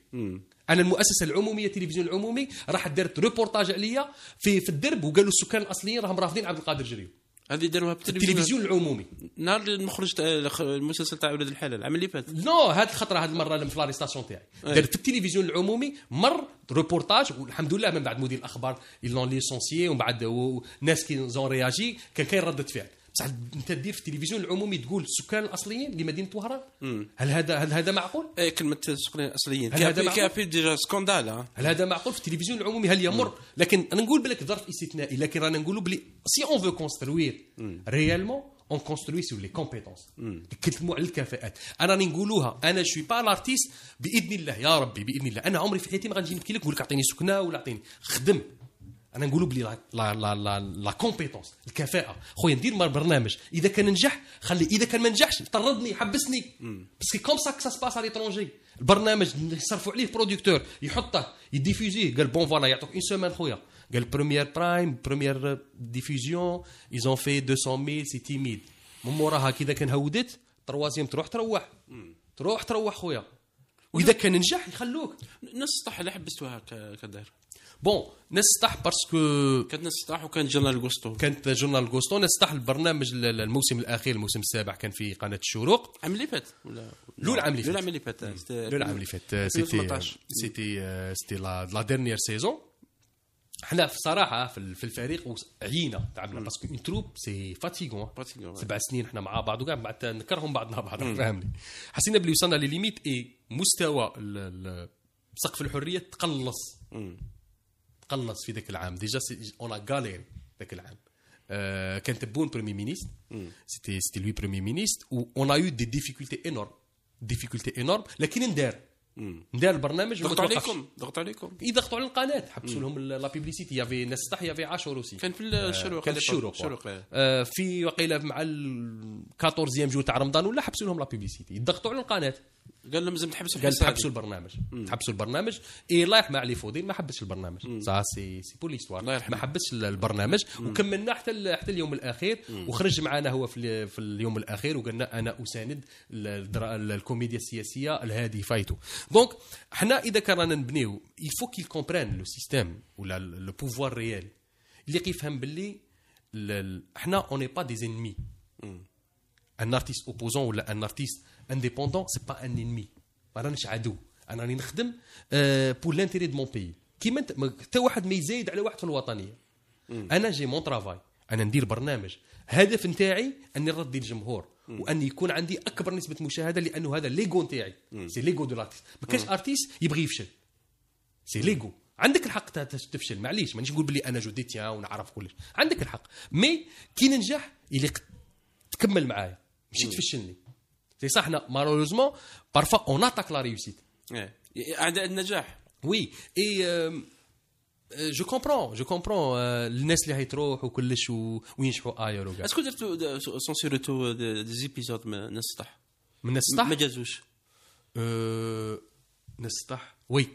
انا المؤسسه العموميه التلفزيون العمومي راح دارت ريبورتاج عليا في في الدرب وقالوا السكان الاصليين راهم رافضين عبد القادر جريو هذه داروها في التلفزيون العمومي نهار المخرج تاع المسلسل تاع ولاد الحلال العام اللي فات نو هاد الخطره هاد المره في لاريستاسيون تاعي دار في التلفزيون العمومي مر ريبورتاج والحمد لله من بعد مدير الاخبار يلون ليسونسيي ومن بعد ناس كي زون رياجي كان كاين رده فعل بصح انت دير في التلفزيون العمومي تقول السكان الاصليين لمدينه وهران هل هذا هل هذا معقول؟ اي كلمه السكان الاصليين هل هذا كافي ديجا سكوندال آه. هل هذا معقول في التلفزيون العمومي هل يمر؟ مم. لكن انا نقول بالك ظرف استثنائي لكن رانا نقولوا بلي سي اون فو كونستروير ريالمون اون كونستروي سو لي كومبيتونس نتكلموا على الكفاءات انا راني نقولوها انا شوي با لارتيست باذن الله يا ربي باذن الله انا عمري في حياتي ما غنجي نبكي لك نقول لك اعطيني سكنه ولا اعطيني خدم انا نقولوا بلي لا لا لا لا, كومبيتونس الكفاءه خويا ندير برنامج اذا كان نجح خلي اذا كان ما نجحش طردني حبسني باسكو كوم سا سا سباس على ليترونجي البرنامج يصرفوا عليه بروديكتور يحطه يديفيجيه قال بون فوالا يعطوك اون سومان خويا قال بروميير برايم بروميير ديفيجيون ايزون في 200 ميل سي تيميد من موراها كي كان هودت تروازيام تروح تروح تروح تروح خويا واذا كان نجح يخلوك نص صح اللي حبستوها كدار بون نستح باسكو كانت نستح وكان جورنال غوستو كانت جورنال غوستو نستح البرنامج الموسم الاخير الموسم السابع كان في قناه الشروق العام اللي فات ولا لول العام اللي فات العام اللي فات لو العام اللي فات سيتي سيتي سيتي لا ديرنيير سيزون حنا في الصراحه في الفريق عينا تعبنا باسكو اون تروب سي فاتيغون سبع سنين حنا مع بعض وكاع بعد نكرهم بعضنا بعض فهمني حسينا بلي وصلنا ليميت اي مستوى سقف الحريه تقلص قلص في ذاك العام ديجا اون غاليري ذاك العام آه، كان تبون بريمي مينيست سيتي سيتي لوي بريمي مينيست اون ايو دي ديفيكولتي انورم ديفيكولتي انورم لكن ندار ندار البرنامج ضغطوا عليكم ضغطوا عليكم اي ضغطوا على القناه حبسوا لهم لا بيبليسيتي يافي ناس تاع يافي عاشور اوسي كان في آه، الشروق كان في الشروق آه. في وقيله مع ال 14 جو تاع رمضان ولا حبسوا لهم لا بيبليسيتي ضغطوا على القناه قال لهم لازم تحبسوا قال تحبسوا البرنامج تحبسوا البرنامج اي الله مع علي فودين ما حبسش البرنامج سا سي سي بول ليستوار ما حبسش البرنامج وكملنا حتى حتى اليوم الاخير وخرج معنا هو في, في اليوم الاخير وقالنا انا اساند الكوميديا السياسيه الهادي فايتو دونك حنا اذا كان رانا نبنيو يفو كي كومبران لو سيستيم ولا لو بوفوار ريال اللي كيفهم باللي حنا اوني با دي انمي ان ارتيست اوبوزون ولا ان ارتيست انديبوندون سي با ان انمي ما رانيش عدو انا راني نخدم بور لانتيري دو مون بيي كيما حتى واحد ما يزايد على واحد في الوطنيه انا جي مون ترافاي انا ندير برنامج هدف نتاعي اني نرضي الجمهور وان يكون عندي اكبر نسبه مشاهده لانه هذا ليغو نتاعي سي ليغو دو لارتيست ما كاش ارتيست يبغي يفشل سي ليغو عندك الحق تفشل معليش مانيش نقول بلي انا ديتيا ونعرف كلش عندك الحق مي كي ننجح اللي تكمل معايا ماشي تفشلني صح حنا مالوروزمون بارفوا اون اتاك لا ريوسيت عند النجاح وي اي جو كومبرون جو كومبرون الناس اللي حيتروح وكلش وينجحوا اير وكاع اسكو درتو سونسيرتو ديزيبيزود من السطح من السطح ما جازوش من السطح وي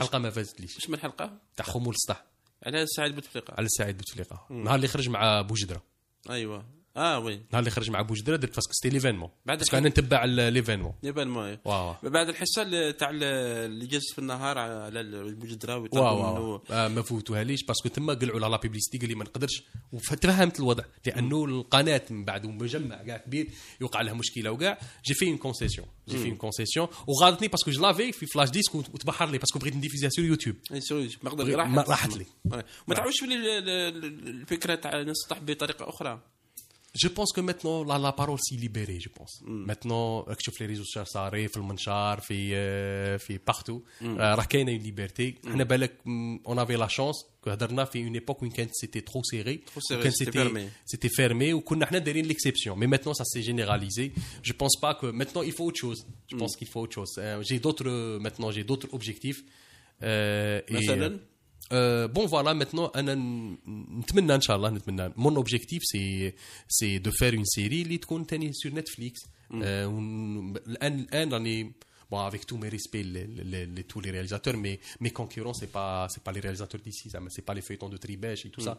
حلقه ما فازتليش واش من حلقه تاع خمول السطح على سعيد بوتفليقه على سعيد بوتفليقه النهار اللي خرج مع بوجدره ايوا اه وي نهار اللي خرج مع بوجدرا درت باسكو سيتي ليفينمون بعد باسكو انا نتبع ليفينمون إيه. ليفينمون واو بعد الحصه تاع اللي جلست في النهار على بوجدرا واو واو آه ما فوتوهاليش باسكو تما قلعوا لا بيبليستي قال لي ما نقدرش وتفهمت الوضع لانه القناه من بعد مجمع كاع كبير يوقع لها مشكله وكاع جي في اون كونسيسيون جي في اون كونسيسيون وغادتني باسكو جي لافي في فلاش ديسك وتبحر لي باسكو بغيت نديفيزيها سور يوتيوب سور يوتيوب ما قدرت راحت لي ما تعرفش الفكره تاع نصطح بطريقه اخرى Je pense que maintenant, la, la parole s'est libérée, je pense. Hmm. Maintenant, euh, que je fais les réseaux sociaux, ça arrive, le manchar, euh, fait partout. Hmm. Euh, Rakena a une liberté. Hmm. On avait la chance que Hadarna fait une époque où c'était trop serré. Trop serré, c'était fermé. C'était fermé, ou qu'on a l'exception. Mais maintenant, ça s'est généralisé. Je pense pas que. Maintenant, il faut autre chose. Je pense qu'il faut autre chose. J'ai d'autres. Maintenant, j'ai d'autres objectifs. Euh, et, bon voilà maintenant mon objectif c'est de faire une série qui sur Netflix bon avec tous mes respects les, tous les réalisateurs mais mes concurrents c'est pas pas les réalisateurs d'ici Ce c'est pas les feuilletons de Tribèche et tout ça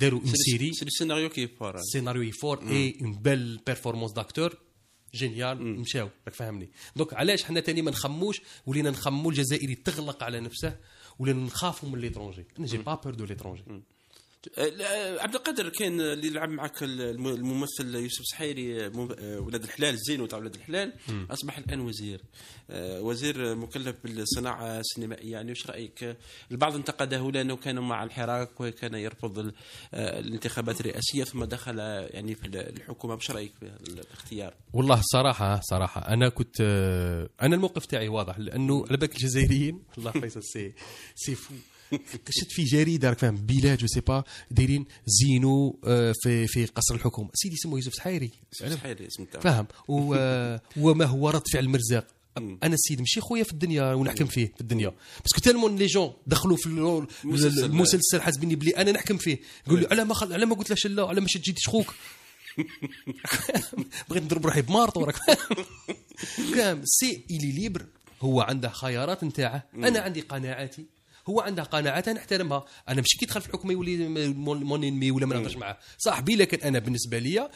داروا اون سيري سي سيناريو كي فور سيناريو فور اي اون بيل بيرفورمانس داكتور جينيال مشاو راك فاهمني دونك علاش حنا تاني ما نخموش ولينا نخمو الجزائري تغلق على نفسه ولا نخافوا من ليترونجي انا جي با بور دو ليترونجي عبد القادر كان اللي لعب معك الممثل يوسف سحيري آه، ولاد الحلال زين تاع ولاد الحلال اصبح الان وزير آه، وزير مكلف بالصناعه السينمائيه يعني وش رايك البعض انتقده لانه كان مع الحراك وكان يرفض آه، الانتخابات الرئاسيه ثم دخل يعني في الحكومه وش رايك في الاختيار والله صراحه صراحه انا كنت انا الموقف تاعي واضح لانه على بالك الجزائريين [LAUGHS] الله فيصل سي سي فو كشت في جريده راك فاهم بلاد جو سي با دايرين زينو آه، في في قصر الحكومه سيدي اسمه يوسف سحايري سحايري اسم تاعو فاهم [LAUGHS] وما هو رد فعل المرزاق انا السيد ماشي خويا في الدنيا ونحكم فيه في الدنيا باسكو تالمون لي جون دخلوا في المسلسل حاسبيني بلي انا نحكم فيه يقول لي على ما خل... على ما قلت له لا على ما شجيتش خوك [LAUGHS] بغيت نضرب روحي بمارطو وراك كام [LAUGHS] سي الي ليبر هو عنده خيارات نتاعه انا عندي قناعاتي هو عنده قناعات نحترمها انا مش كي يدخل في الحكم يولي مون انمي ولا ما نهضرش معاه صاحبي لكن انا بالنسبه لي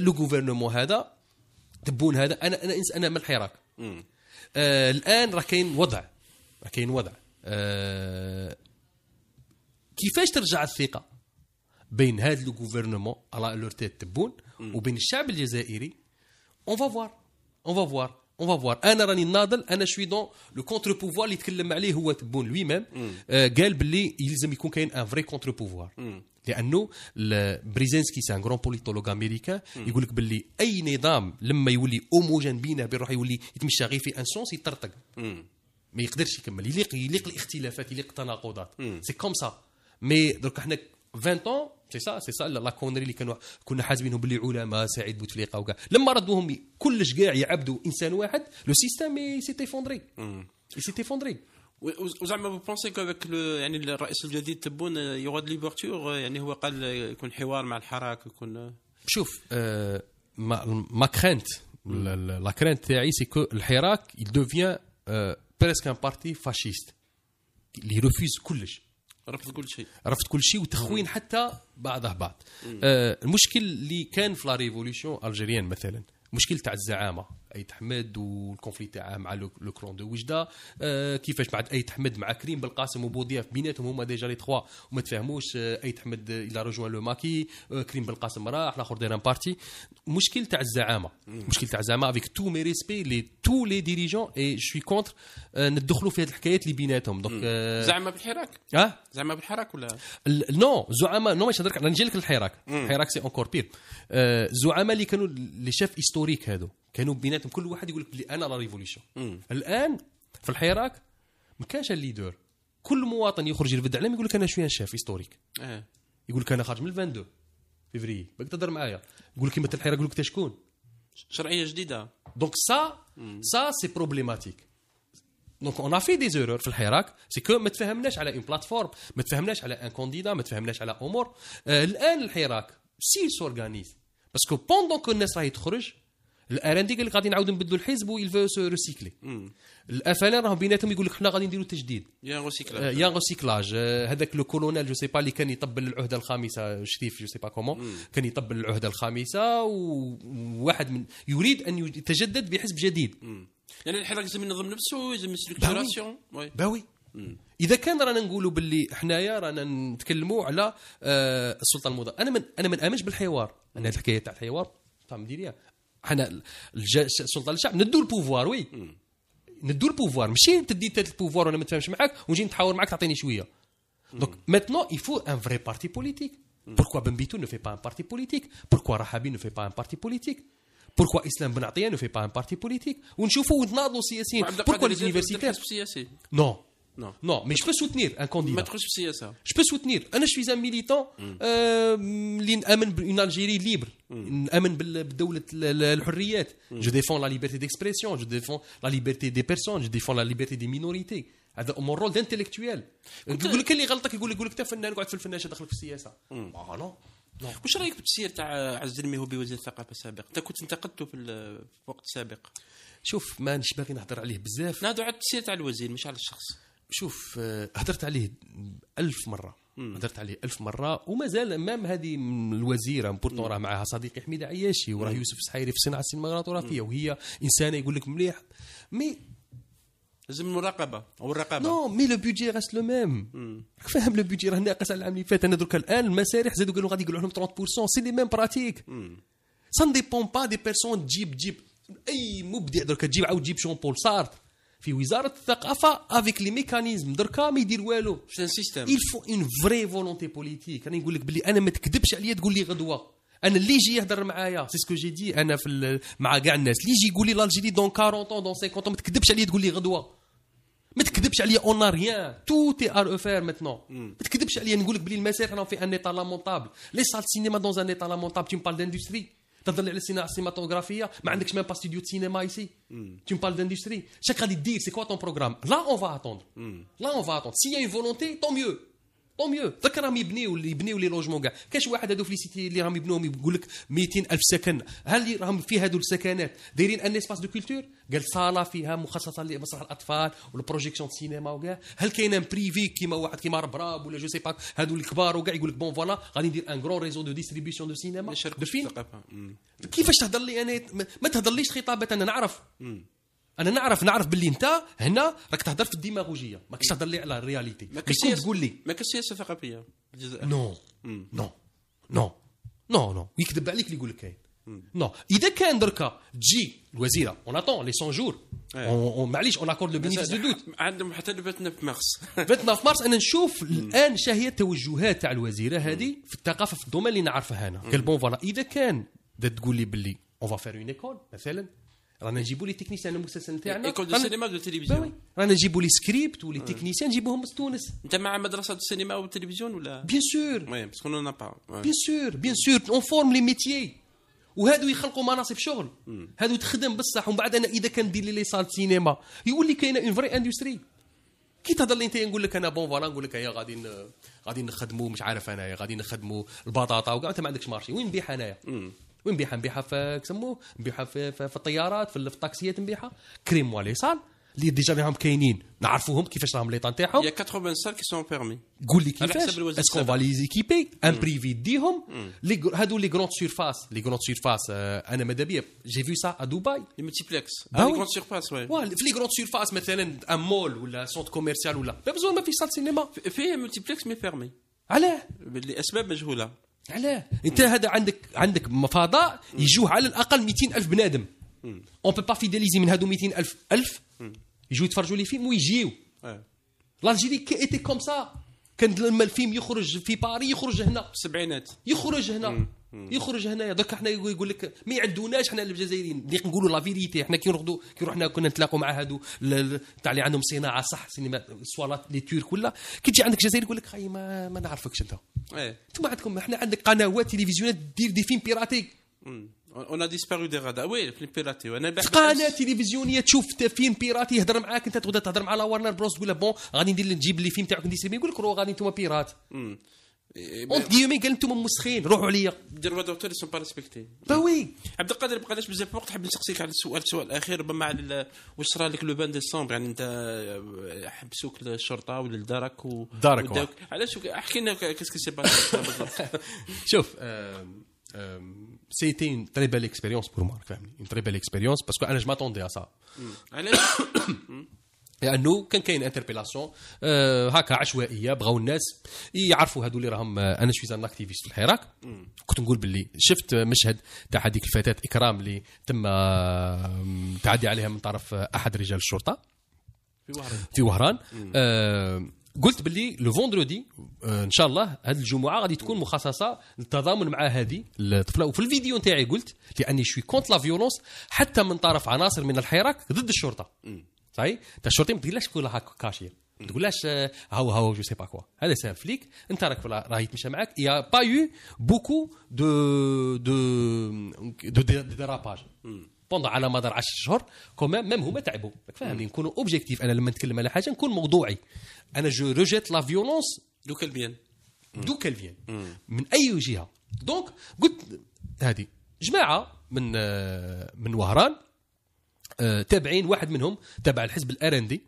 لو غوفرنمون هذا تبون هذا انا انا انا من الحراك آه الان راه كاين وضع راه كاين وضع آه كيفاش ترجع الثقه بين هذا لو غوفرنمون على لور تيت تبون وبين الشعب الجزائري اون فوار اون فوار اون فوا فوار انا راني ناضل انا شوي دون لو كونتر بوفوار اللي تكلم عليه هو تبون لوي ميم قال باللي يلزم يكون كاين ان فري كونتر بوفوار لانه بريزينسكي سان غرون بوليتولوج امريكان يقول لك باللي اي نظام لما يولي اوموجين بينه بين روحه يولي يتمشى غير في ان سونس يطرطق ما يقدرش يكمل يليق يليق الاختلافات يليق التناقضات سي كوم سا مي درك حنا 20 ans سي سا سي سا لا كونري اللي كانوا كنا حاسبينهم باللي علماء سعيد بوتفليقه وكاع لما ردوهم كلش كاع يعبدوا انسان واحد لو سيستيم سيتي فوندري سيتي فوندري وزعما بو بونسي كافيك يعني الرئيس الجديد تبون آه، يغاد ليبرتور يعني هو قال آه، يكون حوار مع الحراك يكون آه. شوف ما ما كرينت لا كرينت تاعي سي كو الحراك يدوفيان بريسك ان بارتي فاشيست اللي يرفيز كلش رفض كل شيء رفض كل شيء وتخوين حتى بعضه بعض آه المشكل اللي كان في لا ريفولوسيون الجيريان مثلا مشكل تاع الزعامه ايت حمد والكونفلي تاعه مع لو كلون دو وجده آه كيفاش بعد ايت حمد مع كريم بالقاسم وبوضياف بيناتهم هما ديجا لي تخوا وما تفهموش آه ايت حمد الى رجوع لو ماكي آه كريم بالقاسم راح الاخر دايرن بارتي مشكل تاع الزعامه مشكل تاع الزعامه افيك تو مي ريسبي لي تو لي ديريجون اي جو كونتر آه ندخلوا في هذه الحكايات اللي بيناتهم دونك آه زعما بالحراك اه زعما بالحراك ولا نو زعماء نو ماشي هضرك انا نجي لك للحراك الحراك سي اونكور بير آه اللي كانوا لي شاف هيستوريك هادو كانوا بيناتهم كل واحد يقول لك بلي انا لا ريفوليسيون الان في الحراك ما كانش الليدر كل مواطن يخرج يرفد عليهم يقول لك انا شويه شاف هيستوريك آه. يقول لك انا خارج من 22 فيفري باك تهضر معايا يقول لك مثل الحراك يقول لك شكون شرعيه جديده دونك سا سا سي بروبليماتيك دونك اون افي دي زورور في الحراك سي كو ما تفهمناش على اون بلاتفورم ما تفهمناش على ان كونديدا ما تفهمناش على امور آه الان الحراك سي سورغانيز باسكو بوندون كو الناس راهي تخرج دي قال لك غادي نعاود نبدلوا الحزب ويل سو ريسيكلي الافلان راهم بيناتهم يقول لك حنا غادي نديروا التجديد يا غوسيكلاج آه، يا غوسيكلاج آه، هذاك لو كولونيل جو سي با اللي كان يطبل العهده الخامسه شريف جو سي با كومون كان يطبل العهده الخامسه وواحد من يريد ان يتجدد بحزب جديد مم. يعني الحراك لازم ينظم نفسه ويزم السلكتوراسيون باوي اذا كان رانا نقولوا باللي حنايا رانا نتكلموا على آه، السلطه المضاده انا من انا ما امنش بالحوار انا الحكايه تاع الحوار فهمتي طيب، حنا السلطه للشعب ندو البوفوار وي ندو البوفوار ماشي تدي تات البوفوار وانا ما نتفاهمش معاك ونجي نتحاور معاك تعطيني شويه دونك ميتنو يفو ان فري بارتي بوليتيك بوركوا بيتو نو في با ان بارتي بوليتيك بوركوا رحابي نو في با ان بارتي بوليتيك بوركوا اسلام بن عطيه نو في با ان بارتي بوليتيك ونشوفوا ونتناضلوا سياسيين بوركوا ليزونيفرسيتي نو Non. Non, mais je peux soutenir un candidat. Je peux soutenir. Je suis un militant mm. euh, une Algérie libre. Mm. Mm. Je défends la liberté d'expression, je défends la liberté des personnes, je défends la liberté des minorités. هذا من رول انتلكتويال يقول لك اللي غلطك يقول لك يقول لك انت فنان قعد في الفناشه دخلك في السياسه اه واش رايك بالتسيير تاع عز الميهو بوزير الثقافه السابق انت كنت انتقدته في الوقت السابق شوف ما نش باغي نهضر عليه بزاف نهضر على التسيير تاع الوزير مش على الشخص شوف آه، هدرت عليه ألف مرة هدرت عليه ألف مرة وما زال أمام هذه الوزيرة بورتو راه معها صديقي حميد عياشي وراه يوسف سحيري في صناعة السينماغرافية وهي إنسانة يقول لك مليح مي لازم المراقبه او الرقابه نو مي لو بيجي غاس لو ميم فاهم لو بيجي راه ناقص على العام اللي فات انا درك الان المسارح زادوا قالوا غادي يقولوا لهم 30% سي لي ميم براتيك سان ديبون با دي بيرسون تجيب تجيب اي مبدع درك تجيب عاود تجيب شون بول سارت في وزاره الثقافه افيك لي ميكانيزم دركا ما يدير والو سان سيستيم الفو اون فري فولونتي بوليتيك انا نقول لك بلي انا ما تكذبش عليا تقول لي غدوه انا اللي يجي يهضر معايا سي سكو جي دي انا في مع كاع الناس اللي يجي يقول لي لالجيري دون 40 دون 50 ما تكذبش عليا تقول لي غدوه ما تكذبش عليا اون ريان تو تي ار او فير ميتنون ما تكذبش عليا نقول لك بلي المسير في ان ايطا لامونتابل لي سال سينما دون ان ايطا لامونتابل تي مبال داندستري Tu as donné la cinématographie, tu n'as même pas studio de cinéma ici. Mm. Tu me parles d'industrie. Chacun dit c'est quoi ton programme Là, on va attendre. Mm. Là, on va attendre. S'il y a une volonté, tant mieux. طو ميو ذاك راهم يبنيو يبنيو لي لوجمون كاع كاش واحد هادو في لي سيتي اللي راهم يبنوهم يقول لك 200 الف سكن هل اللي راهم في هادو السكنات دايرين ان اسباس دو كولتور قال صاله فيها مخصصه لمسرح الاطفال والبروجيكسيون سينما وكاع هل كاين ان بريفي كيما واحد كيما ربراب ولا جو سي با هادو الكبار وكاع يقول لك بون فوالا غادي ندير ان غرو ريزو دو ديستريبيسيون دو سينما دو فيلم كيفاش تهضر لي انا ما تهضرليش خطابات انا نعرف مم. انا نعرف نعرف باللي انت هنا راك تهضر في الديماغوجيه ماكش تهضر لي على الرياليتي ما كاش تقول لي ما كاش سياسه ثقافيه نو نو نو نو نو يكذب عليك اللي يقول لك كاين نو اذا كان دركا تجي الوزيره اون اتون لي 100 جور معليش اون اكورد لو بينيفيس دو دوت عندهم حتى 29 مارس 29 [LAUGHS] مارس انا نشوف الان شاهيه التوجهات تاع الوزيره هذه في الثقافه في الدومين اللي نعرفها انا كالبون فوالا اذا كان تقول لي باللي اون فا فير اون ايكول مثلا رانا نجيبوا لي تكنيسيان المسلسل نتاعنا ايكول دو سينما دو تيليفزيون رانا نجيبوا لي سكريبت ولي تكنيسيان نجيبوهم من تونس انت مع مدرسه دو سينما والتلفزيون ولا بيان سور وي باسكو نو با بيان سور بيان سور اون فورم لي ميتي وهادو يخلقوا مناصب شغل هادو تخدم بصح ومن بعد انا اذا كان دير لي سال سينما يقول لي كاينه اون فري اندستري كي تهضر لي انت نقول لك انا بون فوالا نقول لك هيا غادي غادي نخدموا مش عارف انايا غادي نخدموا البطاطا وكاع انت ما عندكش مارشي وين نبيع انايا ونبيعها نبيعها في كسموه نبيعها في, في, في الطيارات في الطاكسيات نبيعها كريم صال اللي ديجا راهم كاينين نعرفوهم كيفاش راهم ليطان تاعهم يا سال كي سون بيرمي قول لي كيفاش اسكو لي زيكيبي ان بريفي ديهم لي هادو لي غروند سيرفاس لي غروند سيرفاس انا ماذا بيا جي في سا ا دبي لي ملتيبلكس لي غروند سيرفاس وي في لي غروند سيرفاس مثلا ان مول ولا سونت كوميرسيال ولا لا ما في سال سينما فيه ملتيبلكس مي فيرمي علاه لاسباب مجهوله علاه انت هذا عندك عندك فضاء يجوه على الاقل 200 الف بنادم اون بو با فيداليزي من هادو 200 الف الف يجوا يتفرجوا لي فيلم ويجيو لالجيري كي ايتي كوم سا كان لما الفيلم يخرج في باري يخرج هنا السبعينات يخرج هنا يخرج هنايا دوكا حنا يقول لك ما يعدوناش حنا الجزائريين بديك نقولوا لا فيريتي احنا كي نرقدوا كي رحنا كنا نتلاقوا مع هادو تاع اللي عندهم صناعه صح سينما سوالات لي تورك ولا كي تجي عندك جزائري يقول لك خاي ما, ما نعرفكش انت انتم إيه. عندكم احنا عندك قنوات تلفزيونات دير دي فيلم بيراتي اون ا ديسبارو دي غدا وي فيلم بيراتي وانا قناه تلفزيونيه تشوف فيلم بيراتي يهضر معاك انت تقدر تهضر مع لا ورنر بروس تقول له بون غادي ندير نجيب لي فيلم تاعك ندير يقول لك رو غادي انتم بيرات إيه، اون ديومي قال انتم مسخين روحوا عليا ديروا دوكتور سون با ريسبكتي با وي عبد القادر ما ليش بزاف وقت حاب نسقسيك على السؤال السؤال الاخير ربما على واش صرا لك لو بان ديسمبر يعني انت آه، حبسوك للشرطه ولا الدرك و... دارك وداك... علاش احكي لنا كاسكو سي با [LAUGHS] شوف سيتي اون تري بيل اكسبيريونس بور مارك فاهمني اون تري بيل اكسبيريونس باسكو انا جو ماتوندي ا سا علاش لانه كان كاين انتربيلاسيون آه، هكا عشوائيه بغاو الناس يعرفوا هذو اللي راهم آه، انا ان اكتيفيست في الحراك كنت نقول باللي شفت مشهد تاع هذيك الفتاه اكرام اللي تم تعدي عليها من طرف آه، احد رجال الشرطه في وهران في وهران قلت باللي لو فوندرودي ان شاء الله هذه الجمعه غادي تكون مخصصه للتضامن مع هذه الطفله وفي الفيديو نتاعي قلت لاني شوي كونت لا فيولونس حتى من طرف عناصر من الحراك ضد الشرطه صاي تاع الشرطي ما تقولهاش كل هاك كاشير ما تقولهاش هاو هاو جو سي با كوا هذا سي فليك انت راك راه يتمشى معاك يا با يو بوكو دو دو دو ديراباج بوندو على مدار 10 شهور كومام ميم هما تعبوا فاهمني نكونوا اوبجيكتيف انا لما نتكلم على حاجه نكون موضوعي انا جو روجيت لا فيولونس دو كالبيان دو كالبيان من اي جهه دونك قلت هذه جماعه من آه، من وهران آه، تابعين واحد منهم تبع الحزب الارندي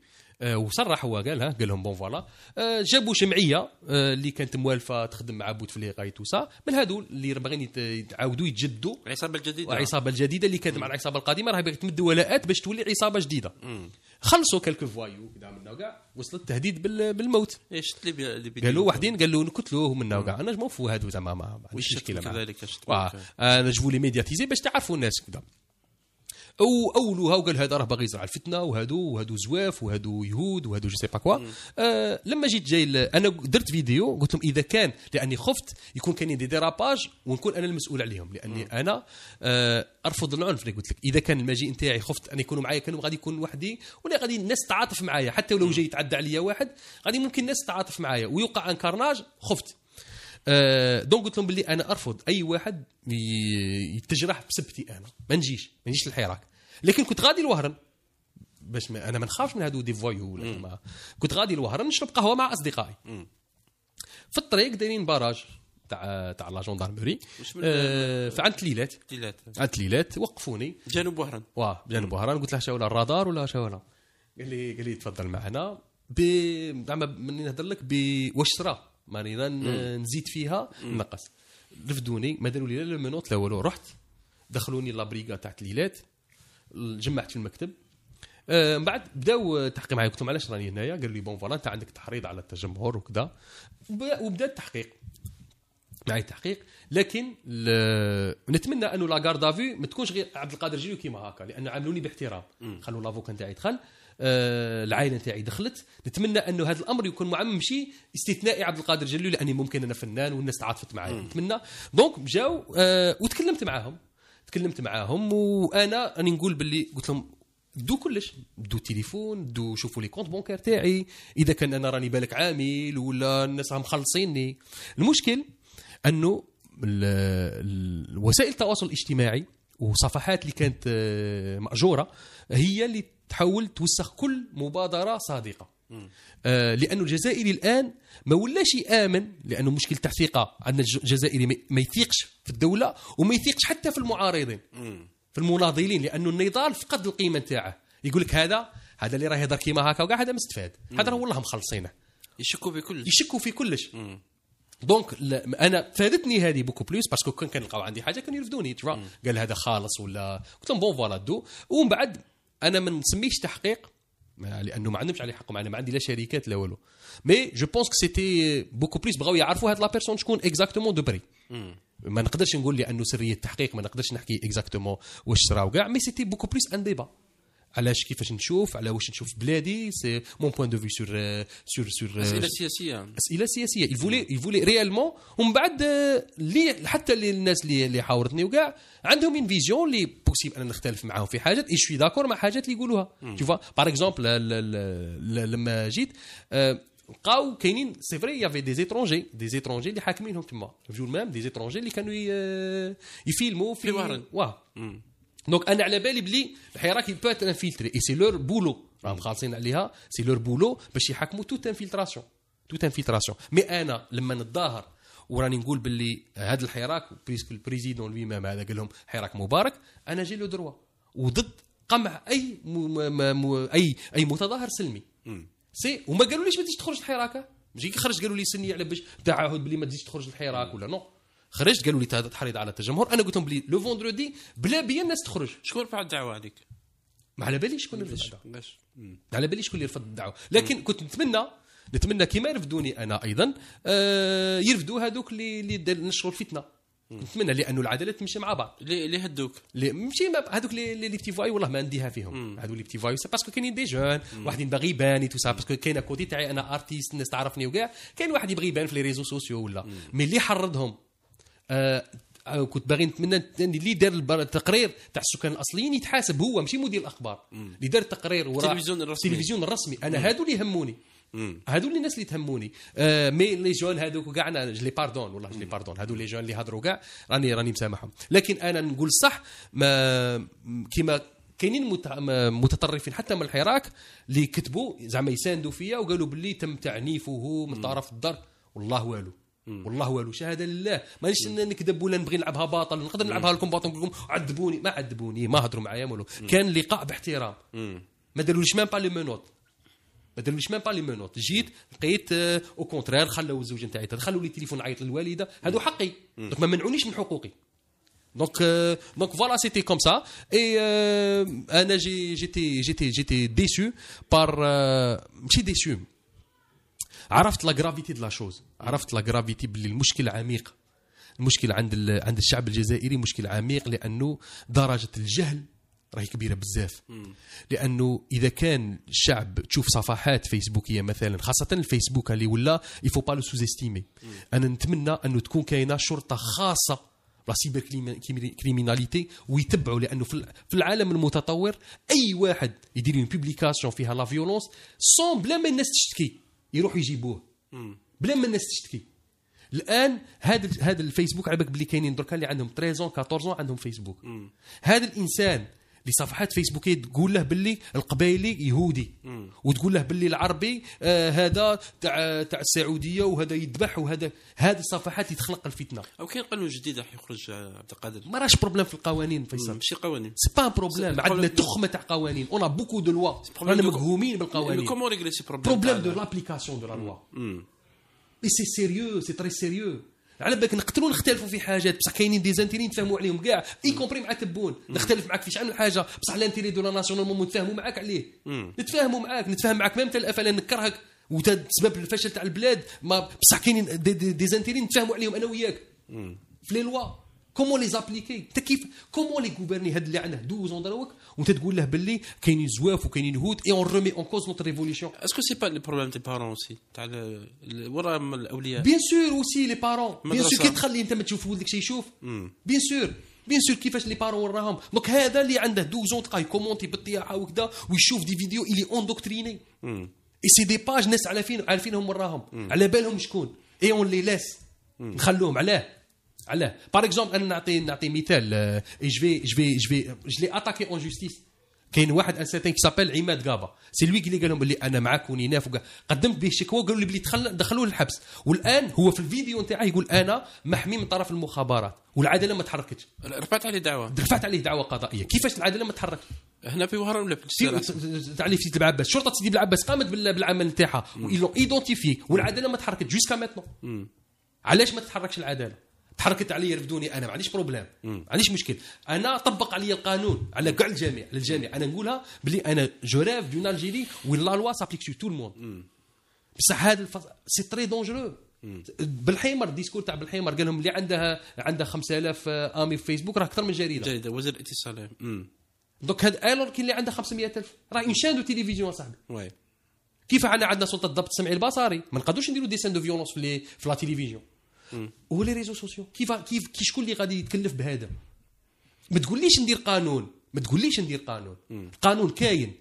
آه، وصرح هو قالها قال لهم بون فوالا آه، جابوا جمعيه اللي كانت موالفه تخدم مع بوتفليقه توسا من هذو اللي باغيين يتعاودوا يتجدوا العصابه الجديده العصابه الجديده اللي كانت مع العصابه القديمه راهي باغي تمد ولاءات باش تولي عصابه جديده خلصوا كلك فوايو كذا من وكاع وصل التهديد بالموت ايش اللي قالوا واحدين قالوا نقتلوه من وكاع انا مو فو هادو زعما ما عنديش مشكله معاه نجبوا لي ميدياتيزي باش تعرفوا الناس كذا او اولها وقال هذا راه باغي يزرع الفتنه وهادو وهادو زواف وهادو يهود وهادو جو سي با كوا آه لما جيت جاي انا درت فيديو قلت لهم اذا كان لاني خفت يكون كاينين دي ديراباج ونكون انا المسؤول عليهم لاني مم. انا آه ارفض العنف اللي قلت لك اذا كان المجيء نتاعي خفت ان يكونوا معايا كانوا غادي يكون وحدي ولا غادي الناس تعاطف معايا حتى ولو جاي يتعدى عليا واحد غادي ممكن الناس تعاطف معايا ويوقع ان كارناج خفت آه، دونك قلت لهم باللي انا ارفض اي واحد يتجرح بسبتي انا ما نجيش ما نجيش للحراك لكن كنت غادي الوهرن باش ما انا ما نخافش من هادو دي فويو ولا ما كنت غادي الوهرن نشرب قهوه مع اصدقائي في الطريق دايرين باراج تاع تاع لا جوندارمري آه فعند تليلات عند تليلات وقفوني جنوب وهران واه جنوب وهران قلت له شاولا الرادار ولا شاولا قال لي قال لي تفضل معنا ب زعما من نهضر لك بواش صرا ماني لا نزيد فيها نقص رفدوني ما داروا لي لا المنوط لا والو رحت دخلوني لابريغا تاع الليلات جمعت في المكتب آه، من بعد بداو التحقيق معايا قلت لهم علاش راني هنايا قالوا لي بون فوالا انت عندك تحريض على التجمهر وكذا وبدا التحقيق معي التحقيق لكن نتمنى انه لا غارد افي ما تكونش غير عبد القادر جيلو كيما هكا لانه عاملوني باحترام خلوا لافوكان تاعي يدخل آه، العائله تاعي دخلت نتمنى انه هذا الامر يكون معمم شيء استثنائي عبد القادر جلو لاني ممكن انا فنان والناس تعاطفت معايا نتمنى دونك جاو آه، وتكلمت معاهم تكلمت معاهم وانا راني نقول باللي قلت لهم دو كلش دو تليفون دو شوفوا لي كونت بونكير تاعي اذا كان انا راني بالك عامل ولا الناس راهم مخلصيني المشكل انه وسائل التواصل الاجتماعي وصفحات اللي كانت آه، ماجوره هي اللي تحاول توسخ كل مبادره صادقه آه لانه الجزائري الان ما ولاش يامن لانه مشكل تاع ثقه عندنا الجزائري ما يثيقش في الدوله وما يثيقش حتى في المعارضين مم. في المناضلين لانه النضال فقد القيمه نتاعه يقول لك هذا هذا اللي راه يهضر كيما هكا وكاع هذا مستفاد هذا راه والله مخلصينه يشكوا في كلش يشكوا في كلش دونك انا فادتني هذه بوكو بلوس باسكو كان كنلقاو عندي حاجه كانوا يرفدوني قال هذا خالص ولا قلت لهم بون فوالا دو ومن بعد انا ما نسميش تحقيق لانه ما عندهمش عليه حق انا ما عندي لا شركات لا والو مي جو بونس كو سيتي بوكو بليس بغاو يعرفوا هاد لا بيرسون شكون اكزاكتومون دو بري ما نقدرش نقول لانه سريه التحقيق ما نقدرش نحكي اكزاكتومون واش صرا وكاع مي سيتي بوكو بليس ان ديبا علاش كيفاش نشوف على واش نشوف بلادي سي مون بوان دو في سور سور سور اسئله سياسيه اسئله سياسيه يفولي يفولي ريالمون ومن بعد اللي euh, حتى اللي الناس اللي اللي حاورتني وكاع عندهم اون فيزيون اللي بوسيبل انا نختلف معاهم في حاجات اي شوي داكور مع حاجات اللي يقولوها تو فوا باغ اكزومبل لما جيت euh، لقاو كاينين سي فري يافي دي زيترونجي دي زيترونجي اللي حاكمينهم تما في جور مام دي زيترونجي اللي كانوا يفيلموا في, في واه hmm. دونك انا على بالي بلي الحراك بو اتر اي سي لور بولو راهم خالصين عليها سي لور بولو باش يحكموا توت انفلتراسيون توت انفلتراسيون مي انا لما نتظاهر وراني نقول باللي هذا الحراك بريسك البريزيدون لوي ميم هذا قال لهم حراك مبارك انا جي لو دروا وضد قمع اي م م م اي اي متظاهر سلمي سي وما قالوليش ما تجيش تخرج الحراك ماشي كي خرج قالوا لي سني على باش تعهد بلي ما تجيش تخرج الحراك ولا نو خرجت قالوا لي تحريض على التجمهر انا قلت لهم بلي لو فوندردي بلا بيا الناس تخرج شكون رفع الدعوه هذيك ما على بالي شكون رفض الدعوه على بالي شكون اللي رفض الدعوه لكن كنت نتمنى نتمنى كيما يرفدوني انا ايضا آه يرفدوا هذوك اللي اللي نشروا الفتنه نتمنى لانه العداله تمشي مع بعض اللي هدوك اللي ماشي هذوك لي لي فواي والله ما نديها فيهم هذو لي بتي فواي باسكو كاينين دي جون واحد يبغي يبان تو سا باسكو كاين كوتي تاعي انا ارتيست الناس تعرفني وكاع كاين واحد يبغي يبان في لي ريزو سوسيو ولا مي اللي حرضهم آه، آه، كنت باغي نتمنى اللي دار التقرير تاع السكان الاصليين يتحاسب هو ماشي مدير الاخبار اللي دار التقرير وراه التلفزيون الرسمي التلفزيون الرسمي انا هادو اللي يهموني هادو اللي الناس اللي تهموني آه، مي لي جون هادوك كاع انا جلي باردون والله جلي باردون هادو لي جون اللي هضروا كاع راني راني مسامحهم لكن انا نقول صح ما كيما كاينين متطرفين حتى من الحراك اللي كتبوا زعما يساندوا فيا وقالوا باللي تم تعنيفه من طرف الدار والله والو والله والو شهاده لله مانيش نكذب ولا نبغي نلعبها باطل نقدر نلعبها لكم باطل نقول لكم عذبوني ما عذبوني ما هضروا معايا والو كان لقاء باحترام ما داروليش ميم با لي مينوت ما داروليش ميم با لي مينوت جيت لقيت او كونترير خلاو الزوج نتاعي خلوا لي تليفون نعيط للوالده هذو حقي دونك ما منعونيش من حقوقي دونك آه، دونك فوالا سيتي كوم سا اي انا جي جيتي جيتي جيتي ديسو بار ماشي ديسو عرفت لا جرافيتي دو لا شوز عرفت لا جرافيتي باللي المشكل عميق المشكل عند عند الشعب الجزائري مشكل عميق لانه درجه الجهل راهي كبيره بزاف لانه اذا كان الشعب تشوف صفحات فيسبوكيه مثلا خاصه الفيسبوك اللي ولا يفو با لو استيمي انا نتمنى انه تكون كاينه شرطه خاصه لا سيبر كريميناليتي ويتبعوا لانه في العالم المتطور اي واحد يدير اون بوبليكاسيون فيها لا فيولونس سون بلا ما الناس تشتكي يروح يجيبوه بلا ما الناس تشتكي الان هذا هذا الفيسبوك على بالك بلي كاينين دركا اللي عندهم 13 14 عندهم فيسبوك هذا الانسان لصفحات فيسبوكيه تقول له باللي القبايلي يهودي وتقول له باللي العربي آه هذا تاع تاع السعوديه وهذا يذبح وهذا هذه الصفحات يتخلق الفتنه او كاين قانون جديد راح يخرج آه، عبد القادر ما راش بروبليم في القوانين فيصل ماشي قوانين سي با بروبليم عندنا تخمه تاع قوانين اون بوكو دو لوا رانا مقهومين بالقوانين كومون ريغلي سي بروبليم بروبليم دو لابليكاسيون دو لا لوا مي سي سيريو سي تري سيريو على بالك نقتلوا نختلفوا في حاجات بصح كاينين دي زانتيري نتفاهموا عليهم كاع اي كومبري مع تبون نختلف معاك في شحال من حاجه بصح لانتيري دو لا ناسيونال مومون نتفاهموا معاك عليه نتفاهموا معاك نتفاهم معاك ميم الافلام نكرهك وسبب الفشل تاع البلاد ما بصح كاينين دي, دي, دي زانتيري نتفاهموا عليهم انا وياك في لي لوا كومون لي زابليكي انت كيف كومون لي غوفرني هاد اللي عنده 12 ans دروك وانت تقول له باللي كاينين زواف وكاينين هود اي اون ريمي اون كوز نوت ريفوليسيون اسكو سي با لي بروبليم تي بارون سي تاع ورا الاولياء بيان سور اوسي لي بارون بيان سور كي تخلي انت ما تشوف ولدك شي يشوف بيان سور بيان سور كيفاش لي بارون وراهم دونك هذا اللي عنده 12 ans تلقاه يكومونتي بالطياحه وكذا ويشوف دي فيديو اللي اوندوكتريني اي سي دي باج ناس عارفين عارفينهم وراهم على بالهم شكون اي اون لي لاس نخلوهم علاه علاه باغ اكزومبل انا نعطي نعطي مثال جفي جفي جفي جلي اتاكي اون جوستيس كاين واحد ان سيتان كي سابيل عماد غابا سي لوي اللي قال لهم بلي انا معاك ونيناف قدمت به شكوى قالوا لي بلي دخلوه للحبس والان هو في الفيديو نتاعه يقول انا محمي من طرف المخابرات والعداله ما تحركتش رفعت عليه دعوه رفعت عليه دعوه قضائيه كيفاش العداله ما تحركتش هنا في وهران ولا في تعليف سيدي العباس شرطه سيدي العباس قامت بالعمل نتاعها ويلون ايدونتيفي والعداله ما تحركتش جوسكا ماتنو علاش ما تتحركش العداله تحركت علي رفدوني انا ما عنديش بروبليم ما عنديش مشكل انا طبق علي القانون على كاع الجميع على الجميع انا نقولها بلي انا جو ريف دون الجيري وين لا لوا سابليك سو تو الموند بصح هذا سي تري دونجرو بالحيمر ديسكور تاع بالحيمر قال لهم اللي عندها عندها 5000 آه، امي في فيسبوك راه اكثر من جريده جريده وزير الاتصال دوك هاد الور كي اللي عندها 500000 راه اون شان دو تيليفزيون صاحبي وي كيف انا عندنا سلطه الضبط السمعي البصري ما نقدروش نديروا ديسان دو فيولونس في, في لا تيليفزيون هو لي ريزو سوسيو كيف كيف كي شكون اللي غادي يتكلف بهذا ما تقوليش ندير قانون ما تقوليش ندير قانون القانون كاين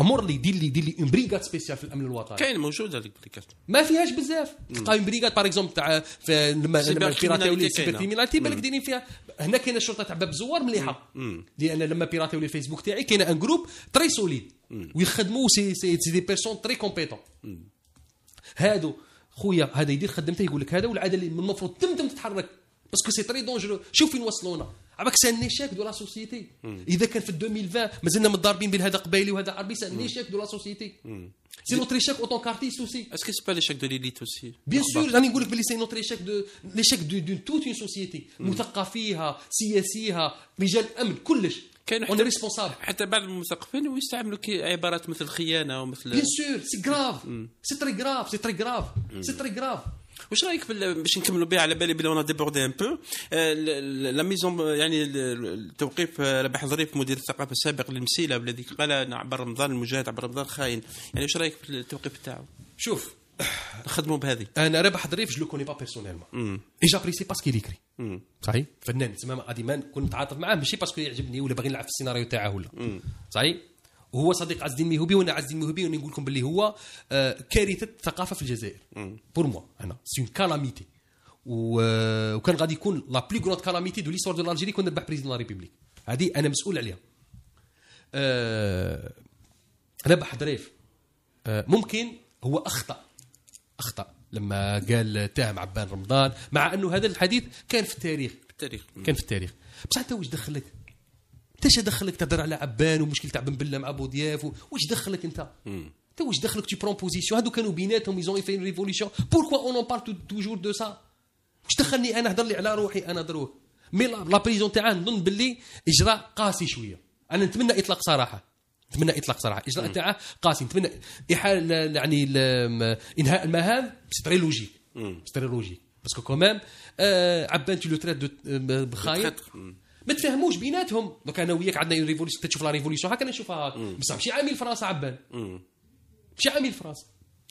امر لي دير لي دير لي اون بريغاد سبيسيال في الامن الوطني كاين موجود هذيك بريغاد ما فيهاش بزاف تلقى اون بريغاد باغ اكزومبل تاع لما بيراتي ولا سيبر كريميناليتي بالك دايرين فيها هنا كاينه الشرطه تاع باب زوار مليحه لان لما بيراتي لي الفيسبوك تاعي كاينه ان جروب تري سوليد ويخدموا سي سي دي بيرسون تري كومبيتون هادو خويا هذا يدير خدمته يقول لك هذا والعاده اللي من المفروض تم تم تتحرك باسكو سي تري دونجرو شوف فين وصلونا عباك سي ان دو لا سوسيتي اذا كان في 2020 مازلنا متضاربين بين هذا قبايلي وهذا عربي سي ان دو لا سوسيتي سي نوتر شاك اوتون كارتيست سوسي اسكو سي با ليشيك دو ليليت اوسي بيان سور راني نقول لك بلي سي نوتر شاك دو ليشيك دو توت اون سوسيتي مثقفيها سياسيها رجال الامن كلش كانوا حتى ريسبونسابل حتى بعض المثقفين ويستعملوا عبارات مثل خيانه ومثل بيان سور سي كراف سي تري كراف سي تري كراف سي تري كراف واش رايك باش نكملوا بها على بالي بلي اون ديبوردي ان آه، بو لا ميزون يعني التوقيف آه، رباح ظريف مدير الثقافه السابق للمسيله والذي قال ان عبر رمضان المجاهد عبر رمضان خاين يعني واش رايك في التوقيف تاعو شوف نخدموا [SIGHS] بهذه انا رابح ظريف جو كوني با بيرسونيلمون اي جابريسي باسكو ليكري صحيح فنان تسمى غادي ما نكون نتعاطف معاه ماشي باسكو يعجبني ولا باغي نلعب في السيناريو تاعه ولا صحيح وهو صديق عز الدين ميهوبي وانا عز الدين ميهوبي وانا نقول لكم باللي هو آه، كارثه الثقافه في الجزائر بور موا انا سي اون كالاميتي وكان غادي يكون لا بلي غروند كالاميتي دو ليستوار دو لالجيري كون نربح بريزيدون لا ريبوبليك هذه انا مسؤول عليها رابح آه، ربح ظريف آه، ممكن هو اخطا اخطا لما قال تهم عبان رمضان مع انه هذا الحديث كان في التاريخ في التاريخ كان في التاريخ بصح انت واش دخلك انت اش دخلك تهضر على عبان ومشكل تاع بن بله مع ابو ضياف واش دخلك انت انت واش دخلك تي برون بوزيسيون هادو كانوا بيناتهم ايزون فين ريفوليسيون بوركوا اون بار توجور دو سا واش دخلني انا هضر لي على روحي انا دروه مي لا بريزون تاعها نظن باللي اجراء قاسي شويه انا نتمنى اطلاق صراحه نتمنى اطلاق صراحه الاجراء تاعه قاسي نتمنى احاله يعني انهاء المهام سي تري لوجيك سي تري لوجيك باسكو كومام آه، عبان تي لو تريت دو بخايط ما تفهموش بيناتهم دوك انا وياك عندنا اون ريفوليسيون تشوف لا ريفوليسيون هكا انا نشوفها بصح ماشي عامل فرنسا عبان ماشي عامل فرنسا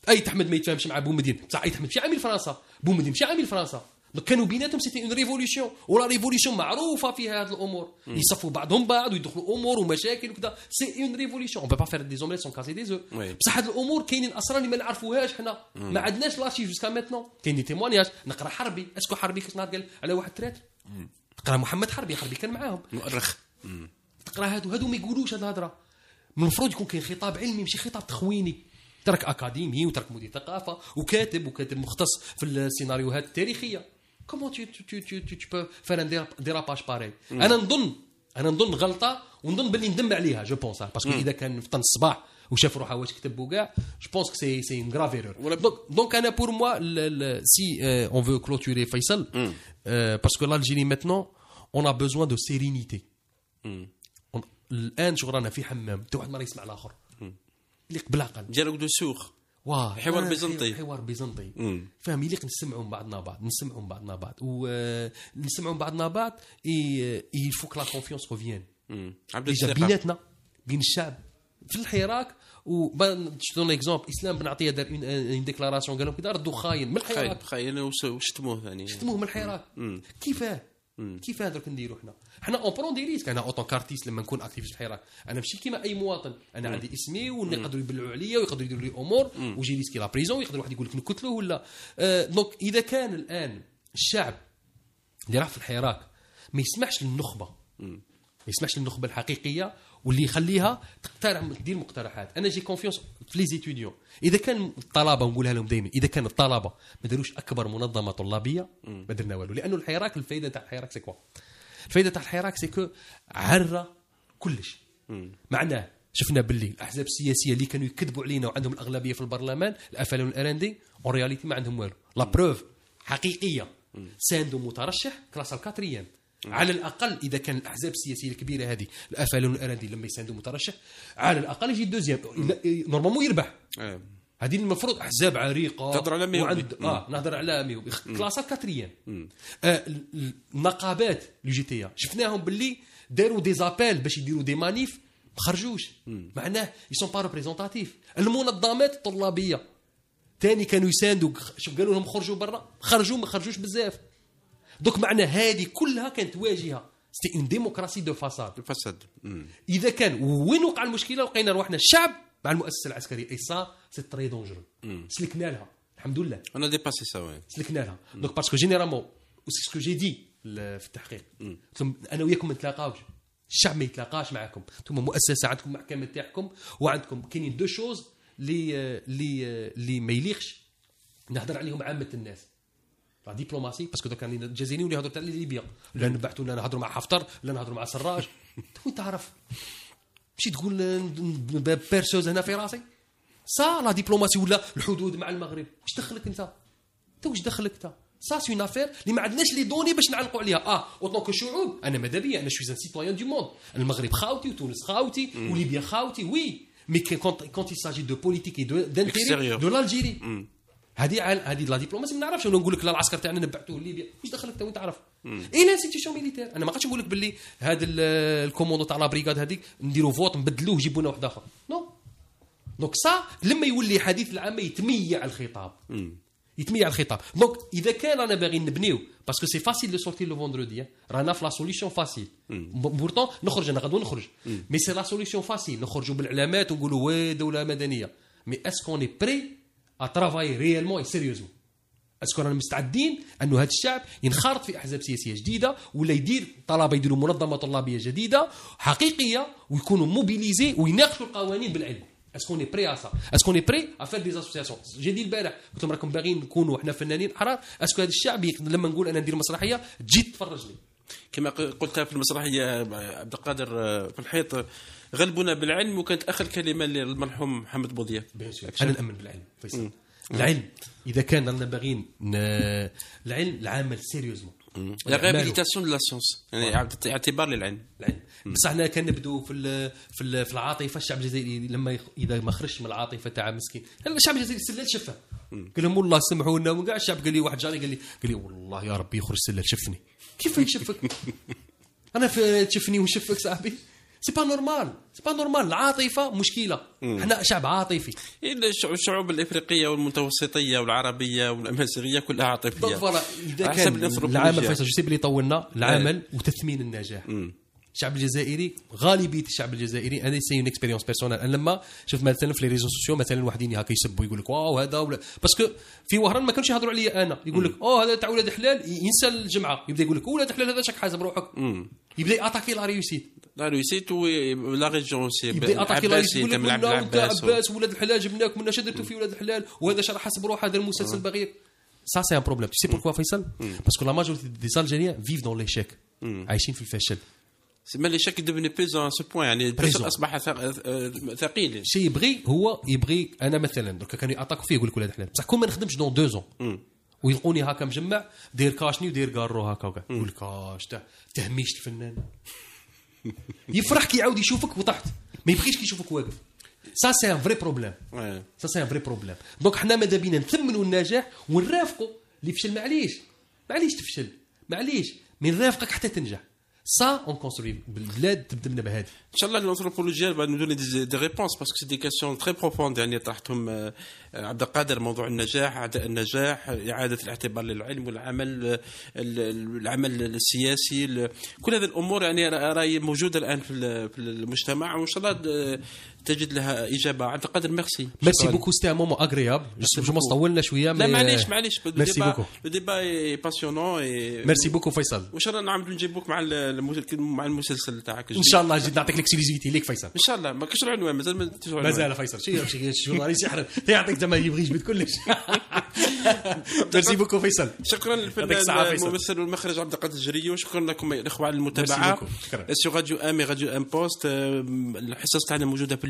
اي تحمد ما يتفاهمش مع بومدين بصح اي تحمد ماشي عامل فرنسا بومدين ماشي عامل فرنسا كانوا بيناتهم سيتي اون ريفوليسيون ولا ريفوليسيون معروفه فيها هذه الامور يصفوا بعضهم بعض ويدخلوا امور ومشاكل وكذا سي اون ريفوليسيون اون با فير دي زومليت سون كاسي دي زو بصح هذه الامور كاينين اسرار اللي ما نعرفوهاش حنا ما عندناش لاشي جوسكا ميتنون كاين دي تيمونياج نقرا حربي اسكو حربي كاش نهار قال على واحد ترات تقرا محمد حربي حربي كان معاهم مؤرخ تقرا هادو هادو ما يقولوش هاد الهضره المفروض يكون كاين خطاب علمي ماشي خطاب تخويني ترك اكاديمي وترك مدير ثقافه وكاتب وكاتب مختص في السيناريوهات التاريخيه كومون تي تي تي تي بو فير ان ديراباج باري انا نظن انا نظن غلطه ونظن باللي ندم عليها جو بونس باسكو اذا كان فطن الصباح وشاف روحه واش كتب وكاع جو بونس سي سي ان غراف ايرور دونك انا بور موا سي اون فو كلوتوري فيصل باسكو لالجيري ماتنون اون ا بوزوان دو سيرينيتي الان شغل رانا في حمام حتى واحد ما يسمع الاخر اللي قبل عقل ديالوك دو سوخ واه حوار بيزنطي حوار بيزنطي فاهم يليق نسمعوا من بعضنا بعض نسمعوا من بعضنا بعض ونسمعوا آه، من بعضنا بعض اي يفوك لا كونفيونس روفيان ديجا بيناتنا بين الشعب في الحراك و دون اكزومبل اسلام بن عطيه دار اون ديكلاراسيون آه، قال لهم كذا ردوا خاين من الحراك خاين خاين وشتموه ثاني شتموه من الحراك كيفاه كيف هذا نديرو حنا حنا اون برون دي ريسك انا اوتون كارتيست لما نكون اكتيف في الحراك انا ماشي كيما اي مواطن انا عندي اسمي ويقدروا يبلعوا عليا ويقدروا يديروا لي امور وجي ريسكي لا بريزون يقدر واحد يقول لك نكتلو ولا آه دونك اذا كان الان الشعب اللي راه في الحراك ما يسمعش للنخبه ما يسمعش للنخبه الحقيقيه واللي يخليها تقترح دير مقترحات انا جي كونفيونس في لي زيتيديون اذا كان الطلبه نقولها لهم دائما اذا كان الطلبه ما داروش اكبر منظمه طلابيه ما درنا والو لانه الحراك الفائده تاع الحراك سي كوا الفائده تاع الحراك سي كو عرى كلش معناه شفنا باللي الاحزاب السياسيه اللي كانوا يكذبوا علينا وعندهم الاغلبيه في البرلمان الافلون الارندي اون رياليتي ما عندهم والو لا بروف حقيقيه ساندو مترشح كلاس الكاتريام نعم. على الاقل اذا كان الاحزاب السياسيه الكبيره هذه الافالون والارادل لما يساندوا مترشح على الاقل يجي الدوزيام نورمالمون يربح نعم. هذه المفروض احزاب عريقه تهضر على ميوبي وعند... اه نهضر على ميوبي كلاسا كاتريان آه النقابات الجي تي شفناهم باللي داروا دي زابيل باش يديروا دي مانيف ما خرجوش معناه يسون با ريبريزونتاتيف المنظمات الطلابيه ثاني كانوا يساندوا قالوا لهم خرجوا برا خرجوا ما خرجوش بزاف دوك معنى هذه كلها كانت واجهه سيتي اون ديموكراسي دو فاساد دو فاساد اذا كان وين وقع المشكله لقينا روحنا الشعب مع المؤسسه العسكريه اي سا سي تري دونجرو سلكنا لها الحمد لله انا ديباسي سا وين سلكنا لها دونك باسكو جينيرالمون و سي سكو جي دي في التحقيق قلت hmm. لهم انا وياكم ما نتلاقاوش الشعب ما يتلاقاش معكم انتم مؤسسه عندكم محكمه تاعكم وعندكم كاينين دو شوز اللي اللي اللي ما يليقش نهضر عليهم عامه الناس لا ديبلوماسي باسكو دوك الجزائري ولا يهضر تاع ليبيا لا نبعثوا لا نهضروا مع حفتر لا نهضروا مع سراج وين تعرف ماشي تقول بيرسوز هنا في راسي سا لا ديبلوماسي ولا الحدود مع المغرب واش دخلك انت انت واش دخلك انت سا سي اون افير اللي ما عندناش لي دوني باش نعلقوا عليها اه اوطونك شعوب انا ماذا بيا انا شويز ان سيتويان دو موند المغرب خاوتي وتونس خاوتي وليبيا خاوتي وي مي كونت كونت يساجي دو بوليتيك politique دو d'intérêt هذه عن هذه لا دبلوماسي ما نعرفش ولا نقول لك لا العسكر تاعنا نبعثوه لليبيا واش دخلك تو تعرف اي لا سيتيشن ميليتير انا ما قادش نقول لك باللي هذا الكوموندو تاع لا بريغاد هذيك نديرو فوت نبدلوه جيبوا لنا واحد اخر نو دونك سا لما يولي حديث العامه يتميع الخطاب يتميع الخطاب دونك اذا كان انا باغي نبنيو باسكو سي فاسيل لو سورتي لو فوندرودي رانا في لا سوليسيون فاسيل بورتون نخرج انا غادي نخرج مي سي لا سوليسيون فاسيل نخرجوا بالعلامات ونقولوا وي دوله مدنيه مي اسكو ني بري اترافاي ريالمون سيريوزمون اسكو رانا مستعدين انه هذا الشعب ينخرط في احزاب سياسيه جديده ولا يدير طلبه يديروا منظمه طلابيه جديده حقيقيه ويكونوا موبيليزي ويناقشوا القوانين بالعلم اسكو ني بري اسا اسكو ني بري افير دي اسوسياسيون جي دي البارح قلت لهم راكم باغيين نكونوا احنا فنانين احرار اسكو هذا الشعب لما نقول انا ندير مسرحيه تجي تفرج لي كما قلتها في المسرحيه عبد القادر آه، في الحيط غلبنا بالعلم وكانت اخر كلمه للمرحوم محمد بوضياف انا نامن بالعلم فيصل العلم اذا كان رانا باغيين العلم العمل سيريوزمون لا ريابيليتاسيون دو لا سيونس يعني آه. اعتبار للعلم العلم بصح حنا كنبداو في الـ في الـ في العاطفه الشعب الجزائري لما اذا ما خرجش من العاطفه تاع مسكين الشعب الجزائري سلال شفه قال لهم والله سمحوا لنا وكاع الشعب قال لي واحد جاري قال لي قال لي والله يا ربي يخرج سلال شفني كيف يشفك [LAUGHS] انا في تشفني ونشفك صاحبي سي با نورمال سي با نورمال العاطفه مشكله حنا شعب عاطفي الشعوب الافريقيه والمتوسطيه والعربيه والامازيغيه كلها عاطفيه دونك فوالا اذا كان العام 2020 طولنا العمل إيه. وتثمين النجاح مم. الشعب الجزائري غالبيه الشعب الجزائري انا سي اون اكسبيريونس بيرسونال انا لما شفت مثلا في لي ريزو سوسيو مثلا واحدين هكا يسبوا يقول لك واو هذا باسكو في وهران ما كانوش يهضروا عليا انا يقول لك اوه هذا تاع ولاد حلال ينسى الجمعه يبدا يقول لك ولاد حلال هذا شك حازم روحك يبدا اتاكي لا ريوسيت لا ريوسيت ولا ريجون سي يبدا اتاكي لا ريوسيت يقول لك عباس ولاد الحلال جبناك منا شدرتو في ولاد الحلال وهذا شرح حاسب روحه هذا المسلسل باغي سا سي ان بروبليم تو سي pourquoi, فيصل باسكو لا ماجورتي دي des فيف دون ليشيك عايشين في الفشل سما لي شاك دبني بيزون ان سو بوان يعني بريزون اصبح آه، ثقيل شي يبغي هو يبغي انا مثلا دركا كان ياتاك فيه يقول لك ولاد حلال بصح كون ما نخدمش دون دو زون ويلقوني هكا مجمع دير كاشني ودير كارو هكا وكاع يقول لك اش آه، تهميش الفنان [LAUGHS] يفرح كي يعاود يشوفك وطحت ما يبغيش كي يشوفك واقف سا سي ان فري بروبليم سا سي ان فري بروبليم دونك حنا ماذا بينا نثمنوا النجاح ونرافقوا اللي فشل معليش معليش تفشل معليش من رافقك حتى تنجح Ça, on construit. Bled, تبدلنا بهذه. ان شاء الله الانثروبولوجيا بعد nous دي, des, des réponses parce que c'est des يعني طرحتهم آه، عبد القادر موضوع النجاح، اعداء النجاح، اعاده الاعتبار للعلم والعمل آه، العمل السياسي، كل هذه الامور يعني راهي موجوده الان في المجتمع وان شاء الله آه، تجد لها اجابه عبد القادر ميرسي ميرسي بوكو سيتي ان مومون اغريابل جو ما طولنا شويه لا معليش معليش ميرسي بوكو لو ديبا باسيونون ميرسي بوكو فيصل وان شاء الله نعملوا نجيبوك مع مع المسلسل تاعك ان شاء الله جيت نعطيك ليكسيزيتي ليك فيصل ان شاء الله ما كاينش العنوان مازال مازال فيصل شي جورناليست يحرم يعطيك زعما يبغي يجبد كلش ميرسي بوكو فيصل شكرا للفنان الممثل والمخرج عبد القادر الجري وشكرا لكم الاخوه على المتابعه سو راديو ام راديو ام بوست الحصص تاعنا موجوده في